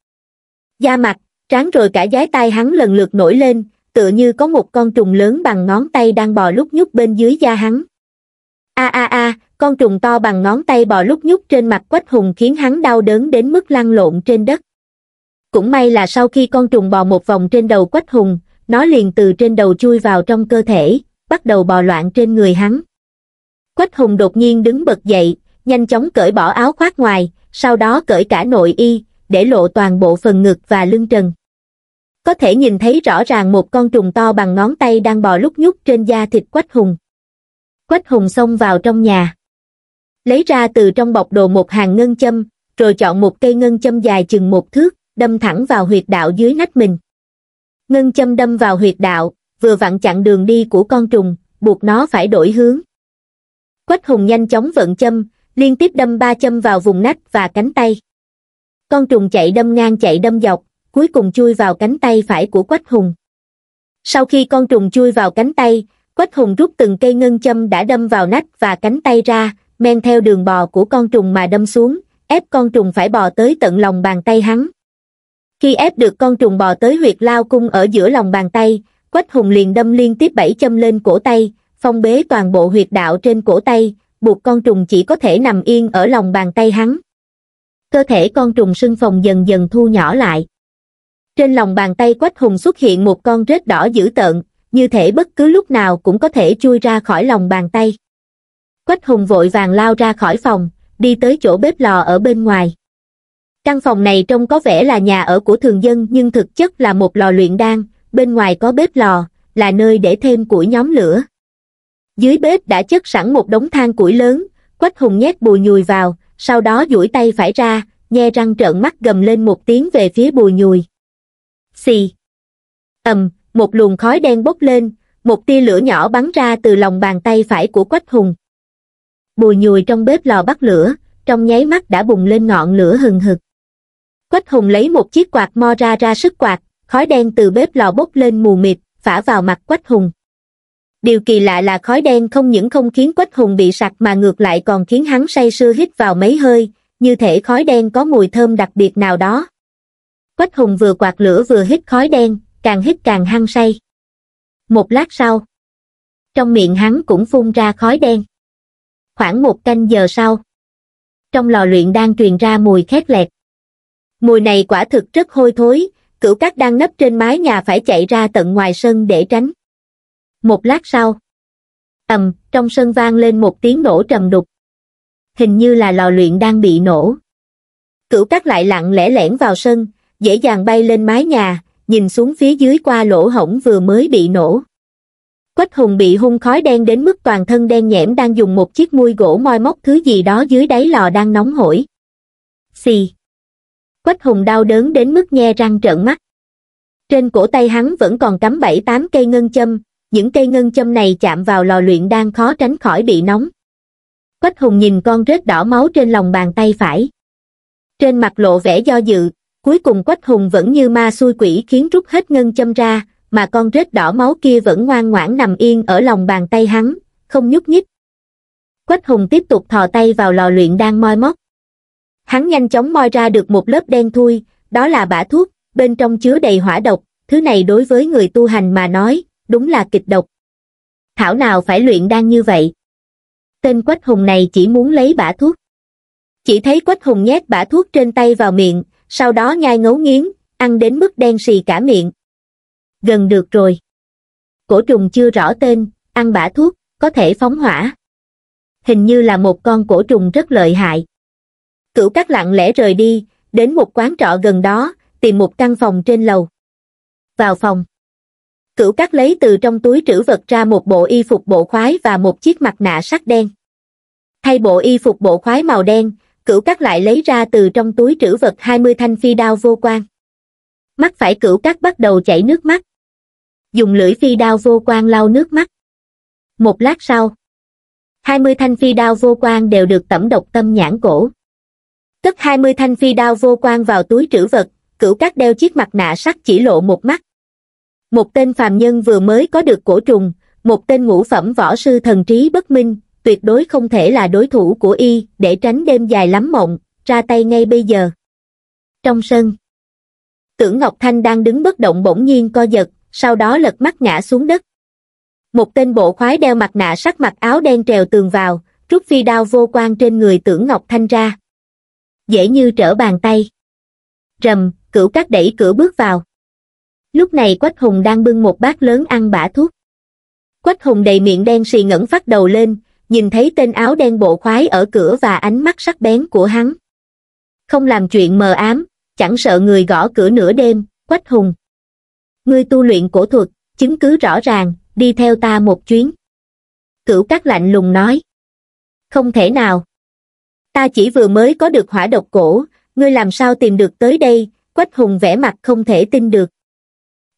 da mặt trán rồi cả giái tai hắn lần lượt nổi lên tựa như có một con trùng lớn bằng ngón tay đang bò lúc nhúc bên dưới da hắn a a a con trùng to bằng ngón tay bò lúc nhúc trên mặt quách hùng khiến hắn đau đớn đến mức lăn lộn trên đất cũng may là sau khi con trùng bò một vòng trên đầu quách hùng nó liền từ trên đầu chui vào trong cơ thể bắt đầu bò loạn trên người hắn quách hùng đột nhiên đứng bật dậy nhanh chóng cởi bỏ áo khoác ngoài, sau đó cởi cả nội y, để lộ toàn bộ phần ngực và lưng trần. Có thể nhìn thấy rõ ràng một con trùng to bằng ngón tay đang bò lúc nhúc trên da thịt Quách Hùng. Quách Hùng xông vào trong nhà. Lấy ra từ trong bọc đồ một hàng ngân châm, rồi chọn một cây ngân châm dài chừng một thước, đâm thẳng vào huyệt đạo dưới nách mình. Ngân châm đâm vào huyệt đạo, vừa vặn chặn đường đi của con trùng, buộc nó phải đổi hướng. Quách Hùng nhanh chóng vận châm, liên tiếp đâm ba châm vào vùng nách và cánh tay con trùng chạy đâm ngang chạy đâm dọc cuối cùng chui vào cánh tay phải của quách hùng sau khi con trùng chui vào cánh tay quách hùng rút từng cây ngân châm đã đâm vào nách và cánh tay ra men theo đường bò của con trùng mà đâm xuống ép con trùng phải bò tới tận lòng bàn tay hắn khi ép được con trùng bò tới huyệt lao cung ở giữa lòng bàn tay quách hùng liền đâm liên tiếp bảy châm lên cổ tay phong bế toàn bộ huyệt đạo trên cổ tay buộc con trùng chỉ có thể nằm yên ở lòng bàn tay hắn. Cơ thể con trùng sưng phồng dần dần thu nhỏ lại. Trên lòng bàn tay Quách Hùng xuất hiện một con rết đỏ dữ tợn, như thể bất cứ lúc nào cũng có thể chui ra khỏi lòng bàn tay. Quách Hùng vội vàng lao ra khỏi phòng, đi tới chỗ bếp lò ở bên ngoài. Căn phòng này trông có vẻ là nhà ở của thường dân nhưng thực chất là một lò luyện đan, bên ngoài có bếp lò, là nơi để thêm củi nhóm lửa dưới bếp đã chất sẵn một đống than củi lớn quách hùng nhét bùi nhùi vào sau đó duỗi tay phải ra nhe răng trợn mắt gầm lên một tiếng về phía bùi nhùi xì ầm một luồng khói đen bốc lên một tia lửa nhỏ bắn ra từ lòng bàn tay phải của quách hùng bùi nhùi trong bếp lò bắt lửa trong nháy mắt đã bùng lên ngọn lửa hừng hực quách hùng lấy một chiếc quạt mo ra ra sức quạt khói đen từ bếp lò bốc lên mù mịt phả vào mặt quách hùng điều kỳ lạ là khói đen không những không khiến quách hùng bị sặc mà ngược lại còn khiến hắn say sưa hít vào mấy hơi như thể khói đen có mùi thơm đặc biệt nào đó quách hùng vừa quạt lửa vừa hít khói đen càng hít càng hăng say một lát sau trong miệng hắn cũng phun ra khói đen khoảng một canh giờ sau trong lò luyện đang truyền ra mùi khét lẹt mùi này quả thực rất hôi thối cửu cát đang nấp trên mái nhà phải chạy ra tận ngoài sân để tránh một lát sau, ầm, trong sân vang lên một tiếng nổ trầm đục. Hình như là lò luyện đang bị nổ. Cửu Cát lại lặng lẽ lẻn vào sân, dễ dàng bay lên mái nhà, nhìn xuống phía dưới qua lỗ hổng vừa mới bị nổ. Quách hùng bị hung khói đen đến mức toàn thân đen nhẽm đang dùng một chiếc muôi gỗ moi móc thứ gì đó dưới đáy lò đang nóng hổi. Xì. Quách hùng đau đớn đến mức nhe răng trợn mắt. Trên cổ tay hắn vẫn còn cắm bảy tám cây ngân châm, những cây ngân châm này chạm vào lò luyện đang khó tránh khỏi bị nóng. Quách Hùng nhìn con rết đỏ máu trên lòng bàn tay phải. Trên mặt lộ vẻ do dự, cuối cùng Quách Hùng vẫn như ma xui quỷ khiến rút hết ngân châm ra, mà con rết đỏ máu kia vẫn ngoan ngoãn nằm yên ở lòng bàn tay hắn, không nhúc nhích. Quách Hùng tiếp tục thò tay vào lò luyện đang moi móc. Hắn nhanh chóng moi ra được một lớp đen thui, đó là bã thuốc, bên trong chứa đầy hỏa độc, thứ này đối với người tu hành mà nói, đúng là kịch độc. Thảo nào phải luyện đan như vậy. Tên Quách Hùng này chỉ muốn lấy bả thuốc. Chỉ thấy Quách Hùng nhét bả thuốc trên tay vào miệng, sau đó nhai ngấu nghiến, ăn đến mức đen xì cả miệng. Gần được rồi. Cổ trùng chưa rõ tên, ăn bả thuốc, có thể phóng hỏa. Hình như là một con cổ trùng rất lợi hại. Cửu cắt lặng lẽ rời đi, đến một quán trọ gần đó, tìm một căn phòng trên lầu. Vào phòng. Cửu cắt lấy từ trong túi trữ vật ra một bộ y phục bộ khoái và một chiếc mặt nạ sắt đen. Thay bộ y phục bộ khoái màu đen, cửu cắt lại lấy ra từ trong túi trữ vật 20 thanh phi đao vô quan. Mắt phải cửu cắt bắt đầu chảy nước mắt. Dùng lưỡi phi đao vô quan lau nước mắt. Một lát sau, 20 thanh phi đao vô quan đều được tẩm độc tâm nhãn cổ. Cất 20 thanh phi đao vô quan vào túi trữ vật, cửu cắt đeo chiếc mặt nạ sắt chỉ lộ một mắt một tên phàm nhân vừa mới có được cổ trùng, một tên ngũ phẩm võ sư thần trí bất minh, tuyệt đối không thể là đối thủ của y, để tránh đêm dài lắm mộng, ra tay ngay bây giờ. Trong sân, tưởng Ngọc Thanh đang đứng bất động bỗng nhiên co giật, sau đó lật mắt ngã xuống đất. Một tên bộ khoái đeo mặt nạ sắc mặt áo đen trèo tường vào, rút phi đao vô quan trên người tưởng Ngọc Thanh ra. Dễ như trở bàn tay. Rầm, cửu cắt đẩy cửa bước vào lúc này quách hùng đang bưng một bát lớn ăn bả thuốc quách hùng đầy miệng đen xì ngẩng phát đầu lên nhìn thấy tên áo đen bộ khoái ở cửa và ánh mắt sắc bén của hắn không làm chuyện mờ ám chẳng sợ người gõ cửa nửa đêm quách hùng ngươi tu luyện cổ thuật chứng cứ rõ ràng đi theo ta một chuyến cửu cát lạnh lùng nói không thể nào ta chỉ vừa mới có được hỏa độc cổ ngươi làm sao tìm được tới đây quách hùng vẻ mặt không thể tin được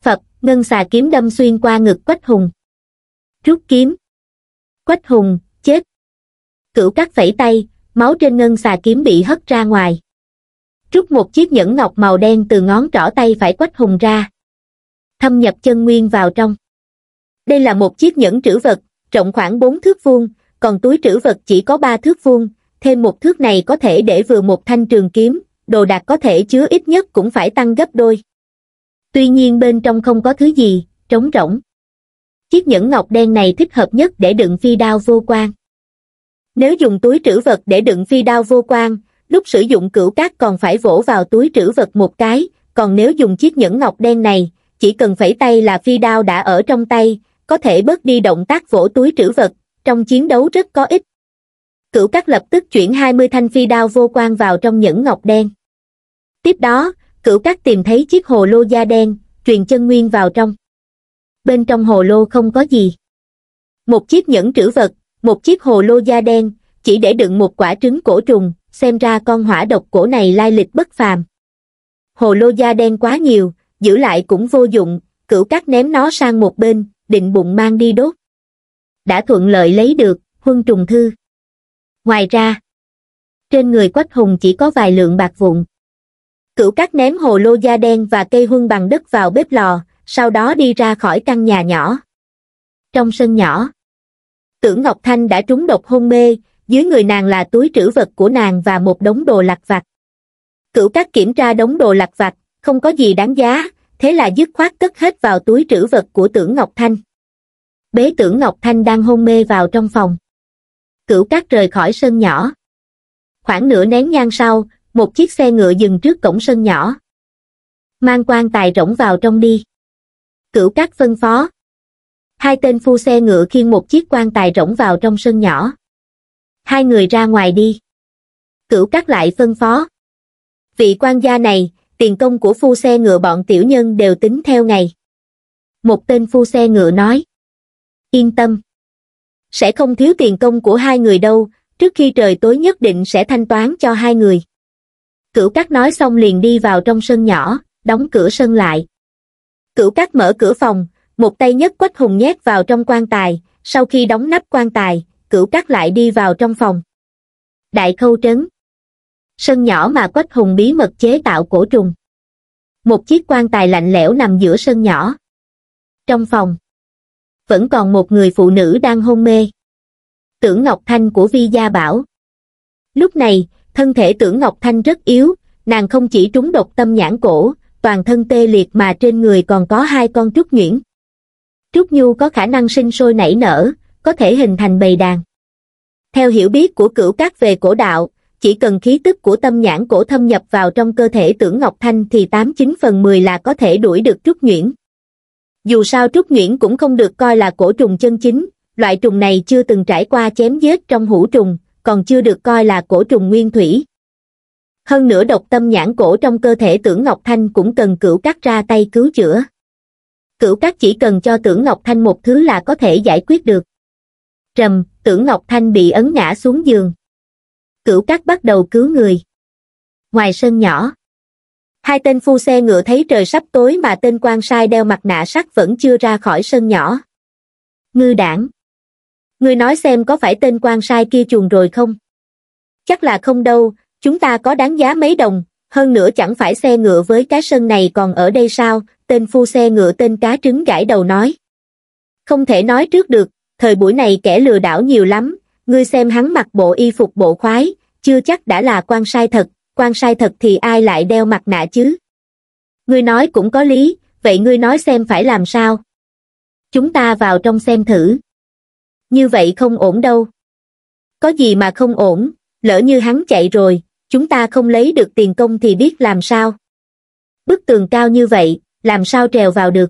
Phật ngân xà kiếm đâm xuyên qua ngực quách hùng rút kiếm quách hùng chết cửu cắt phẩy tay máu trên ngân xà kiếm bị hất ra ngoài rút một chiếc nhẫn ngọc màu đen từ ngón trỏ tay phải quách hùng ra thâm nhập chân nguyên vào trong đây là một chiếc nhẫn trữ vật rộng khoảng bốn thước vuông còn túi trữ vật chỉ có ba thước vuông thêm một thước này có thể để vừa một thanh trường kiếm đồ đạc có thể chứa ít nhất cũng phải tăng gấp đôi tuy nhiên bên trong không có thứ gì trống rỗng chiếc nhẫn ngọc đen này thích hợp nhất để đựng phi đao vô quan nếu dùng túi trữ vật để đựng phi đao vô quan lúc sử dụng cửu cát còn phải vỗ vào túi trữ vật một cái còn nếu dùng chiếc nhẫn ngọc đen này chỉ cần phẩy tay là phi đao đã ở trong tay có thể bớt đi động tác vỗ túi trữ vật trong chiến đấu rất có ích cửu cát lập tức chuyển 20 thanh phi đao vô quan vào trong nhẫn ngọc đen tiếp đó cửu cát tìm thấy chiếc hồ lô da đen truyền chân nguyên vào trong bên trong hồ lô không có gì một chiếc nhẫn trữ vật một chiếc hồ lô da đen chỉ để đựng một quả trứng cổ trùng xem ra con hỏa độc cổ này lai lịch bất phàm hồ lô da đen quá nhiều giữ lại cũng vô dụng cửu cát ném nó sang một bên định bụng mang đi đốt đã thuận lợi lấy được huân trùng thư ngoài ra trên người quách hùng chỉ có vài lượng bạc vụn cửu cát ném hồ lô da đen và cây huân bằng đất vào bếp lò sau đó đi ra khỏi căn nhà nhỏ trong sân nhỏ tưởng ngọc thanh đã trúng độc hôn mê dưới người nàng là túi trữ vật của nàng và một đống đồ lặt vặt cửu cát kiểm tra đống đồ lặt vặt không có gì đáng giá thế là dứt khoát cất hết vào túi trữ vật của tưởng ngọc thanh bế tưởng ngọc thanh đang hôn mê vào trong phòng cửu cát rời khỏi sân nhỏ khoảng nửa nén nhang sau một chiếc xe ngựa dừng trước cổng sân nhỏ. Mang quan tài rỗng vào trong đi. Cửu các phân phó. Hai tên phu xe ngựa khiêng một chiếc quan tài rỗng vào trong sân nhỏ. Hai người ra ngoài đi. Cửu các lại phân phó. Vị quan gia này, tiền công của phu xe ngựa bọn tiểu nhân đều tính theo ngày. Một tên phu xe ngựa nói. Yên tâm. Sẽ không thiếu tiền công của hai người đâu, trước khi trời tối nhất định sẽ thanh toán cho hai người. Cửu cát nói xong liền đi vào trong sân nhỏ, đóng cửa sân lại. Cửu cát mở cửa phòng, một tay nhất quách hùng nhét vào trong quan tài, sau khi đóng nắp quan tài, cửu cát lại đi vào trong phòng. Đại khâu trấn Sân nhỏ mà quách hùng bí mật chế tạo cổ trùng. Một chiếc quan tài lạnh lẽo nằm giữa sân nhỏ. Trong phòng, vẫn còn một người phụ nữ đang hôn mê. Tưởng Ngọc Thanh của Vi Gia Bảo. Lúc này, thân thể tưởng ngọc thanh rất yếu nàng không chỉ trúng độc tâm nhãn cổ toàn thân tê liệt mà trên người còn có hai con trúc nhuyễn trúc nhu có khả năng sinh sôi nảy nở có thể hình thành bầy đàn theo hiểu biết của cửu các về cổ đạo chỉ cần khí tức của tâm nhãn cổ thâm nhập vào trong cơ thể tưởng ngọc thanh thì tám chín phần mười là có thể đuổi được trúc nhuyễn dù sao trúc nhuyễn cũng không được coi là cổ trùng chân chính loại trùng này chưa từng trải qua chém giết trong hũ trùng còn chưa được coi là cổ trùng nguyên thủy hơn nữa độc tâm nhãn cổ trong cơ thể tưởng ngọc thanh cũng cần cửu cắt ra tay cứu chữa cửu cắt chỉ cần cho tưởng ngọc thanh một thứ là có thể giải quyết được trầm tưởng ngọc thanh bị ấn ngã xuống giường cửu cắt bắt đầu cứu người ngoài sân nhỏ hai tên phu xe ngựa thấy trời sắp tối mà tên quan sai đeo mặt nạ sắt vẫn chưa ra khỏi sân nhỏ ngư đảng ngươi nói xem có phải tên quan sai kia chuồn rồi không chắc là không đâu chúng ta có đáng giá mấy đồng hơn nữa chẳng phải xe ngựa với cái sân này còn ở đây sao tên phu xe ngựa tên cá trứng gãi đầu nói không thể nói trước được thời buổi này kẻ lừa đảo nhiều lắm ngươi xem hắn mặc bộ y phục bộ khoái chưa chắc đã là quan sai thật quan sai thật thì ai lại đeo mặt nạ chứ ngươi nói cũng có lý vậy ngươi nói xem phải làm sao chúng ta vào trong xem thử như vậy không ổn đâu. Có gì mà không ổn, lỡ như hắn chạy rồi, chúng ta không lấy được tiền công thì biết làm sao. Bức tường cao như vậy, làm sao trèo vào được.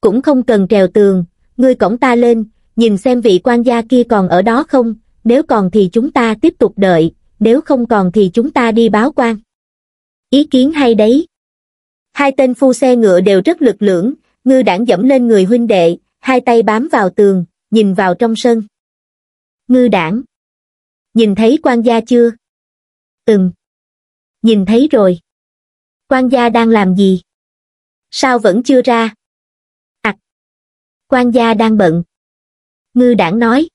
Cũng không cần trèo tường, ngươi cổng ta lên, nhìn xem vị quan gia kia còn ở đó không, nếu còn thì chúng ta tiếp tục đợi, nếu không còn thì chúng ta đi báo quan. Ý kiến hay đấy. Hai tên phu xe ngựa đều rất lực lưỡng, ngư đảng dẫm lên người huynh đệ, hai tay bám vào tường, nhìn vào trong sân. Ngư đảng. Nhìn thấy quan gia chưa? Ừm. Nhìn thấy rồi. Quan gia đang làm gì? Sao vẫn chưa ra? Ặc. quan gia đang bận. Ngư đảng nói.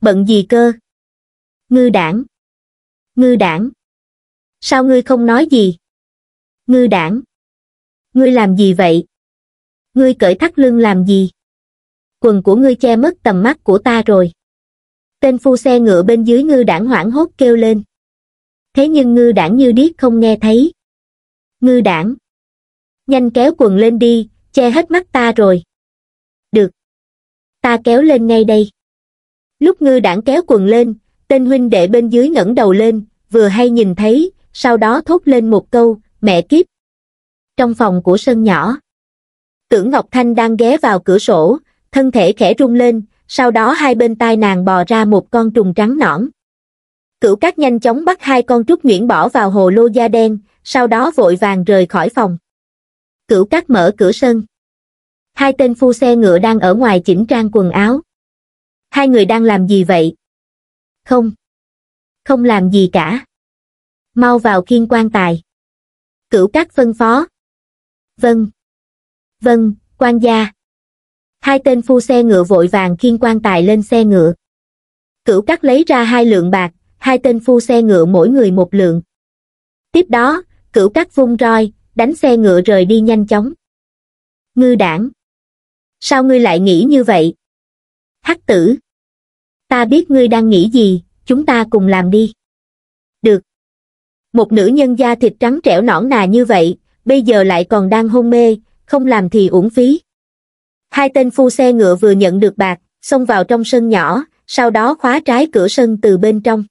Bận gì cơ? Ngư đảng. Ngư đảng. Sao ngươi không nói gì? Ngư đảng. Ngươi làm gì vậy? Ngươi cởi thắt lưng làm gì? quần của ngươi che mất tầm mắt của ta rồi tên phu xe ngựa bên dưới ngư đảng hoảng hốt kêu lên thế nhưng ngư đảng như điếc không nghe thấy ngư đảng nhanh kéo quần lên đi che hết mắt ta rồi được ta kéo lên ngay đây lúc ngư đảng kéo quần lên tên huynh đệ bên dưới ngẩng đầu lên vừa hay nhìn thấy sau đó thốt lên một câu mẹ kiếp trong phòng của sân nhỏ tưởng ngọc thanh đang ghé vào cửa sổ thân thể khẽ rung lên, sau đó hai bên tai nàng bò ra một con trùng trắng nõn. Cửu cát nhanh chóng bắt hai con trúc nhuyễn bỏ vào hồ lô da đen, sau đó vội vàng rời khỏi phòng. Cửu cát mở cửa sân. Hai tên phu xe ngựa đang ở ngoài chỉnh trang quần áo. Hai người đang làm gì vậy? Không. Không làm gì cả. Mau vào khiên quan tài. Cửu cát phân phó. Vâng. Vâng, quan gia hai tên phu xe ngựa vội vàng khiên quan tài lên xe ngựa. Cửu cắt lấy ra hai lượng bạc, hai tên phu xe ngựa mỗi người một lượng. Tiếp đó, cửu cắt vung roi, đánh xe ngựa rời đi nhanh chóng. Ngư đảng. Sao ngươi lại nghĩ như vậy? Hắc tử. Ta biết ngươi đang nghĩ gì, chúng ta cùng làm đi. Được. Một nữ nhân da thịt trắng trẻo nõn nà như vậy, bây giờ lại còn đang hôn mê, không làm thì uổng phí. Hai tên phu xe ngựa vừa nhận được bạc, xông vào trong sân nhỏ, sau đó khóa trái cửa sân từ bên trong.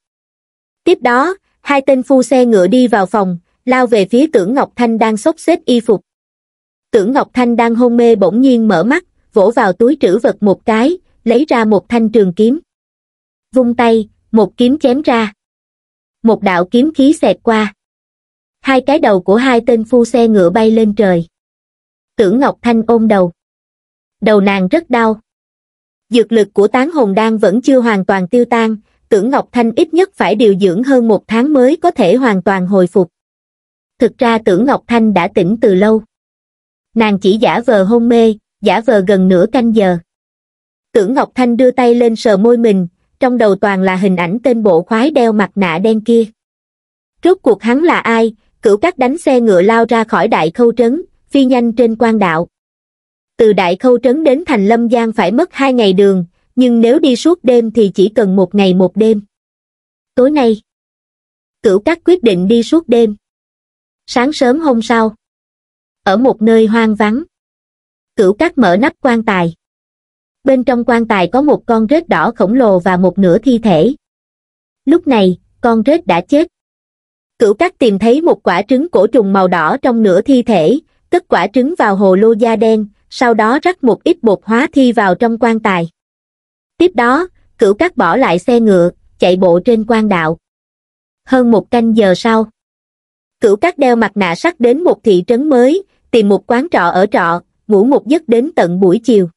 Tiếp đó, hai tên phu xe ngựa đi vào phòng, lao về phía tưởng Ngọc Thanh đang xốc xếp y phục. Tưởng Ngọc Thanh đang hôn mê bỗng nhiên mở mắt, vỗ vào túi trữ vật một cái, lấy ra một thanh trường kiếm. Vung tay, một kiếm chém ra. Một đạo kiếm khí xẹt qua. Hai cái đầu của hai tên phu xe ngựa bay lên trời. Tưởng Ngọc Thanh ôm đầu đầu nàng rất đau dược lực của tán hồn đan vẫn chưa hoàn toàn tiêu tan tưởng ngọc thanh ít nhất phải điều dưỡng hơn một tháng mới có thể hoàn toàn hồi phục thực ra tưởng ngọc thanh đã tỉnh từ lâu nàng chỉ giả vờ hôn mê giả vờ gần nửa canh giờ tưởng ngọc thanh đưa tay lên sờ môi mình trong đầu toàn là hình ảnh tên bộ khoái đeo mặt nạ đen kia rốt cuộc hắn là ai cửu cắt đánh xe ngựa lao ra khỏi đại khâu trấn phi nhanh trên quan đạo từ Đại Khâu Trấn đến thành Lâm Giang phải mất hai ngày đường, nhưng nếu đi suốt đêm thì chỉ cần một ngày một đêm. Tối nay, cửu các quyết định đi suốt đêm. Sáng sớm hôm sau, ở một nơi hoang vắng, cửu các mở nắp quan tài. Bên trong quan tài có một con rết đỏ khổng lồ và một nửa thi thể. Lúc này, con rết đã chết. Cửu các tìm thấy một quả trứng cổ trùng màu đỏ trong nửa thi thể, cất quả trứng vào hồ lô da đen, sau đó rắc một ít bột hóa thi vào trong quan tài. Tiếp đó, cửu cát bỏ lại xe ngựa, chạy bộ trên quan đạo. Hơn một canh giờ sau, cửu cát đeo mặt nạ sắt đến một thị trấn mới, tìm một quán trọ ở trọ, ngủ một giấc đến tận buổi chiều.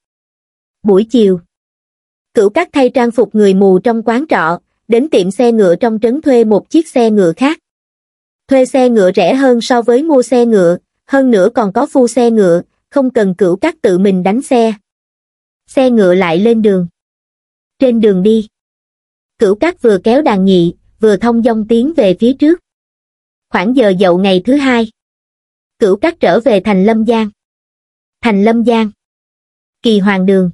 Buổi chiều, cửu cát thay trang phục người mù trong quán trọ, đến tiệm xe ngựa trong trấn thuê một chiếc xe ngựa khác. Thuê xe ngựa rẻ hơn so với mua xe ngựa, hơn nữa còn có phu xe ngựa, không cần cửu các tự mình đánh xe. Xe ngựa lại lên đường. Trên đường đi, cửu các vừa kéo đàn nhị, vừa thông dong tiến về phía trước. Khoảng giờ dậu ngày thứ hai, cửu các trở về thành Lâm Giang. Thành Lâm Giang, kỳ hoàng đường,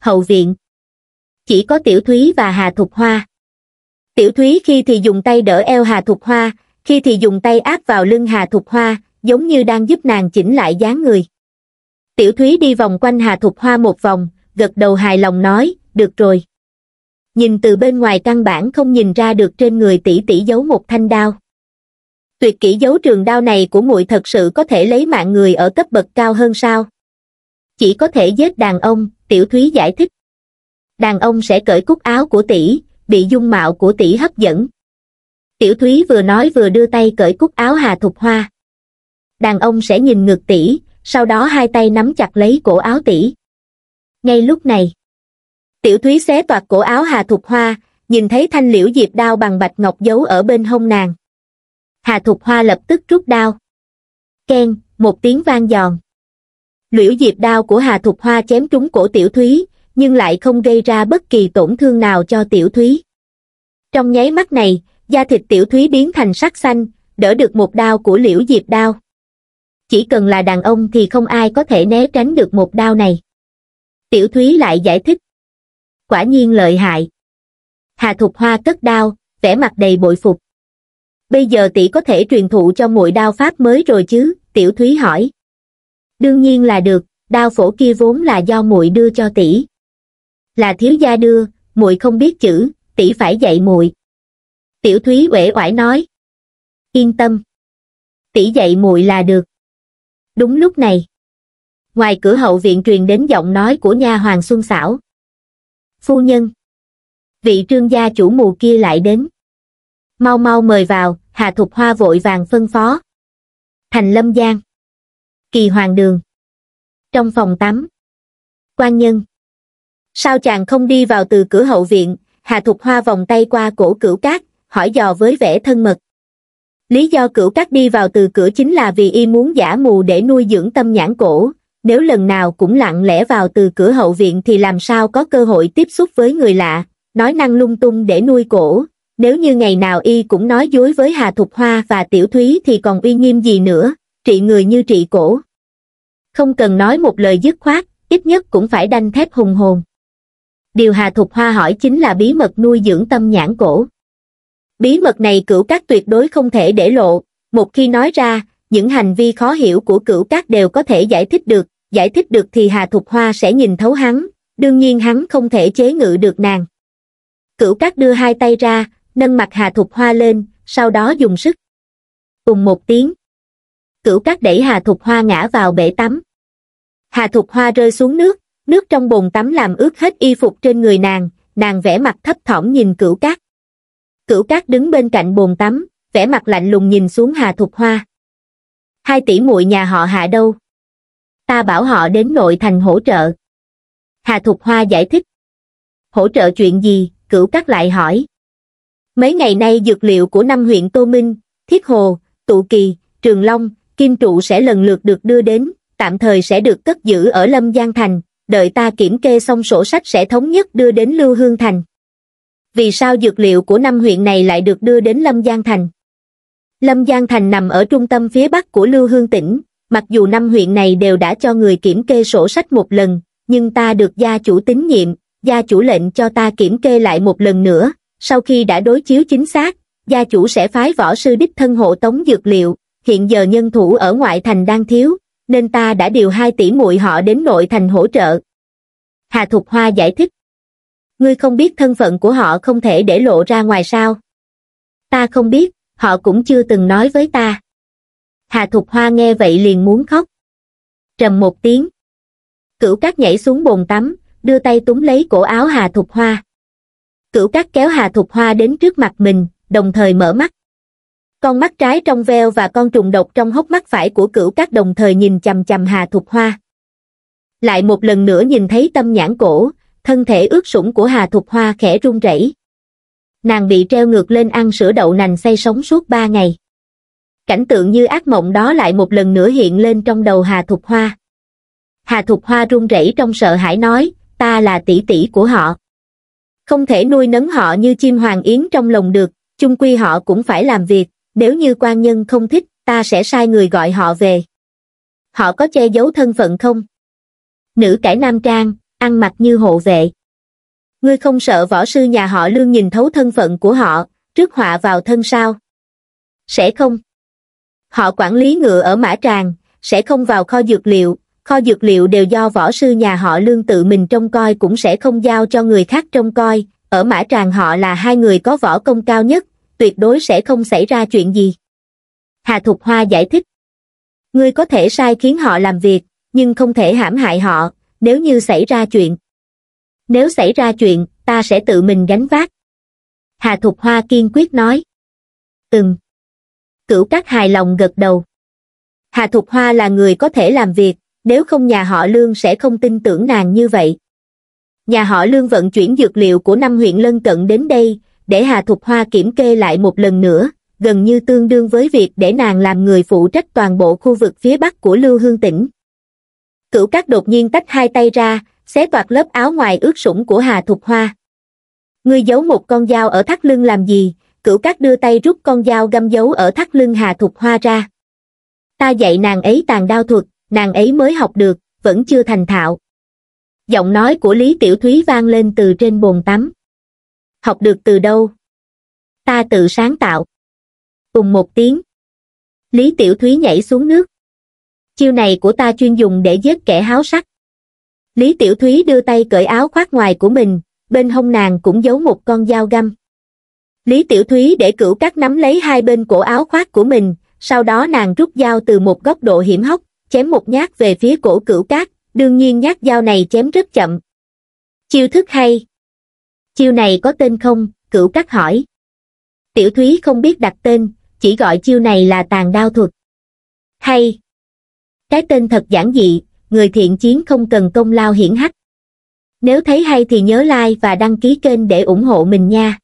hậu viện. Chỉ có Tiểu Thúy và Hà Thục Hoa. Tiểu Thúy khi thì dùng tay đỡ eo Hà Thục Hoa, khi thì dùng tay áp vào lưng Hà Thục Hoa, giống như đang giúp nàng chỉnh lại dáng người tiểu thúy đi vòng quanh hà thục hoa một vòng gật đầu hài lòng nói được rồi nhìn từ bên ngoài căn bản không nhìn ra được trên người tỷ tỷ giấu một thanh đao tuyệt kỹ giấu trường đao này của muội thật sự có thể lấy mạng người ở cấp bậc cao hơn sao chỉ có thể giết đàn ông tiểu thúy giải thích đàn ông sẽ cởi cúc áo của tỷ bị dung mạo của tỷ hấp dẫn tiểu thúy vừa nói vừa đưa tay cởi cúc áo hà thục hoa đàn ông sẽ nhìn ngược tỷ sau đó hai tay nắm chặt lấy cổ áo tỷ ngay lúc này tiểu thúy xé toạc cổ áo hà thục hoa nhìn thấy thanh liễu diệp đao bằng bạch ngọc giấu ở bên hông nàng hà thục hoa lập tức rút đao keng một tiếng vang giòn liễu diệp đao của hà thục hoa chém trúng cổ tiểu thúy nhưng lại không gây ra bất kỳ tổn thương nào cho tiểu thúy trong nháy mắt này da thịt tiểu thúy biến thành sắc xanh đỡ được một đao của liễu diệp đao chỉ cần là đàn ông thì không ai có thể né tránh được một đao này. Tiểu Thúy lại giải thích. Quả nhiên lợi hại. Hà Thục Hoa cất đao, vẻ mặt đầy bội phục. Bây giờ tỷ có thể truyền thụ cho muội đao pháp mới rồi chứ, Tiểu Thúy hỏi. Đương nhiên là được, đao phổ kia vốn là do muội đưa cho tỷ. Là thiếu gia đưa, muội không biết chữ, tỷ phải dạy muội. Tiểu Thúy uể oải nói. Yên tâm. Tỷ dạy muội là được đúng lúc này ngoài cửa hậu viện truyền đến giọng nói của nha hoàng xuân xảo phu nhân vị trương gia chủ mù kia lại đến mau mau mời vào hà thục hoa vội vàng phân phó thành lâm giang kỳ hoàng đường trong phòng tắm quan nhân sao chàng không đi vào từ cửa hậu viện hà thục hoa vòng tay qua cổ cửu cát hỏi dò với vẻ thân mật Lý do cửu cát đi vào từ cửa chính là vì y muốn giả mù để nuôi dưỡng tâm nhãn cổ, nếu lần nào cũng lặng lẽ vào từ cửa hậu viện thì làm sao có cơ hội tiếp xúc với người lạ, nói năng lung tung để nuôi cổ. Nếu như ngày nào y cũng nói dối với Hà Thục Hoa và Tiểu Thúy thì còn uy nghiêm gì nữa, trị người như trị cổ. Không cần nói một lời dứt khoát, ít nhất cũng phải đanh thép hùng hồn. Điều Hà Thục Hoa hỏi chính là bí mật nuôi dưỡng tâm nhãn cổ. Bí mật này cửu cát tuyệt đối không thể để lộ, một khi nói ra, những hành vi khó hiểu của cửu cát đều có thể giải thích được, giải thích được thì Hà Thục Hoa sẽ nhìn thấu hắn, đương nhiên hắn không thể chế ngự được nàng. Cửu cát đưa hai tay ra, nâng mặt Hà Thục Hoa lên, sau đó dùng sức. Cùng một tiếng. Cửu cát đẩy Hà Thục Hoa ngã vào bể tắm. Hà Thục Hoa rơi xuống nước, nước trong bồn tắm làm ướt hết y phục trên người nàng, nàng vẽ mặt thấp thỏm nhìn cửu cát. Cửu Cát đứng bên cạnh bồn tắm, vẻ mặt lạnh lùng nhìn xuống Hà Thục Hoa. Hai tỷ muội nhà họ Hạ đâu? Ta bảo họ đến nội thành hỗ trợ. Hà Thục Hoa giải thích. Hỗ trợ chuyện gì? Cửu Cát lại hỏi. Mấy ngày nay dược liệu của năm huyện Tô Minh, Thiết Hồ, Tụ Kỳ, Trường Long, Kim Trụ sẽ lần lượt được đưa đến, tạm thời sẽ được cất giữ ở Lâm Giang Thành, đợi ta kiểm kê xong sổ sách sẽ thống nhất đưa đến Lưu Hương Thành vì sao dược liệu của năm huyện này lại được đưa đến Lâm Giang Thành. Lâm Giang Thành nằm ở trung tâm phía bắc của Lưu Hương tỉnh, mặc dù năm huyện này đều đã cho người kiểm kê sổ sách một lần, nhưng ta được gia chủ tín nhiệm, gia chủ lệnh cho ta kiểm kê lại một lần nữa, sau khi đã đối chiếu chính xác, gia chủ sẽ phái võ sư đích thân hộ tống dược liệu, hiện giờ nhân thủ ở ngoại thành đang thiếu, nên ta đã điều hai tỷ muội họ đến nội thành hỗ trợ. Hà Thục Hoa giải thích, ngươi không biết thân phận của họ không thể để lộ ra ngoài sao ta không biết họ cũng chưa từng nói với ta hà thục hoa nghe vậy liền muốn khóc trầm một tiếng cửu cát nhảy xuống bồn tắm đưa tay túm lấy cổ áo hà thục hoa cửu cát kéo hà thục hoa đến trước mặt mình đồng thời mở mắt con mắt trái trong veo và con trùng độc trong hốc mắt phải của cửu cát đồng thời nhìn chằm chằm hà thục hoa lại một lần nữa nhìn thấy tâm nhãn cổ thân thể ướt sũng của Hà Thục Hoa khẽ run rẩy. Nàng bị treo ngược lên ăn sữa đậu nành say sống suốt ba ngày. Cảnh tượng như ác mộng đó lại một lần nữa hiện lên trong đầu Hà Thục Hoa. Hà Thục Hoa run rẩy trong sợ hãi nói, ta là tỷ tỷ của họ. Không thể nuôi nấng họ như chim hoàng yến trong lồng được, chung quy họ cũng phải làm việc, nếu như quan nhân không thích, ta sẽ sai người gọi họ về. Họ có che giấu thân phận không? Nữ cải nam trang, ăn mặc như hộ vệ. Ngươi không sợ võ sư nhà họ lương nhìn thấu thân phận của họ, trước họa vào thân sao? Sẽ không. Họ quản lý ngựa ở Mã Tràng, sẽ không vào kho dược liệu, kho dược liệu đều do võ sư nhà họ lương tự mình trông coi cũng sẽ không giao cho người khác trông coi, ở Mã Tràng họ là hai người có võ công cao nhất, tuyệt đối sẽ không xảy ra chuyện gì. Hà Thục Hoa giải thích. Ngươi có thể sai khiến họ làm việc, nhưng không thể hãm hại họ, nếu như xảy ra chuyện nếu xảy ra chuyện ta sẽ tự mình gánh vác hà thục hoa kiên quyết nói ừm cửu cát hài lòng gật đầu hà thục hoa là người có thể làm việc nếu không nhà họ lương sẽ không tin tưởng nàng như vậy nhà họ lương vận chuyển dược liệu của năm huyện lân cận đến đây để hà thục hoa kiểm kê lại một lần nữa gần như tương đương với việc để nàng làm người phụ trách toàn bộ khu vực phía bắc của lưu hương tỉnh cửu cát đột nhiên tách hai tay ra xé toạc lớp áo ngoài ướt sũng của hà thục hoa ngươi giấu một con dao ở thắt lưng làm gì cửu cát đưa tay rút con dao găm giấu ở thắt lưng hà thục hoa ra ta dạy nàng ấy tàn đao thuật nàng ấy mới học được vẫn chưa thành thạo giọng nói của lý tiểu thúy vang lên từ trên bồn tắm học được từ đâu ta tự sáng tạo cùng một tiếng lý tiểu thúy nhảy xuống nước chiêu này của ta chuyên dùng để giết kẻ háo sắc lý tiểu thúy đưa tay cởi áo khoác ngoài của mình bên hông nàng cũng giấu một con dao găm lý tiểu thúy để cửu cắt nắm lấy hai bên cổ áo khoác của mình sau đó nàng rút dao từ một góc độ hiểm hóc chém một nhát về phía cổ cửu cát đương nhiên nhát dao này chém rất chậm chiêu thức hay chiêu này có tên không cửu cắt hỏi tiểu thúy không biết đặt tên chỉ gọi chiêu này là tàn đao thuật hay cái tên thật giản dị người thiện chiến không cần công lao hiển hách nếu thấy hay thì nhớ like và đăng ký kênh để ủng hộ mình nha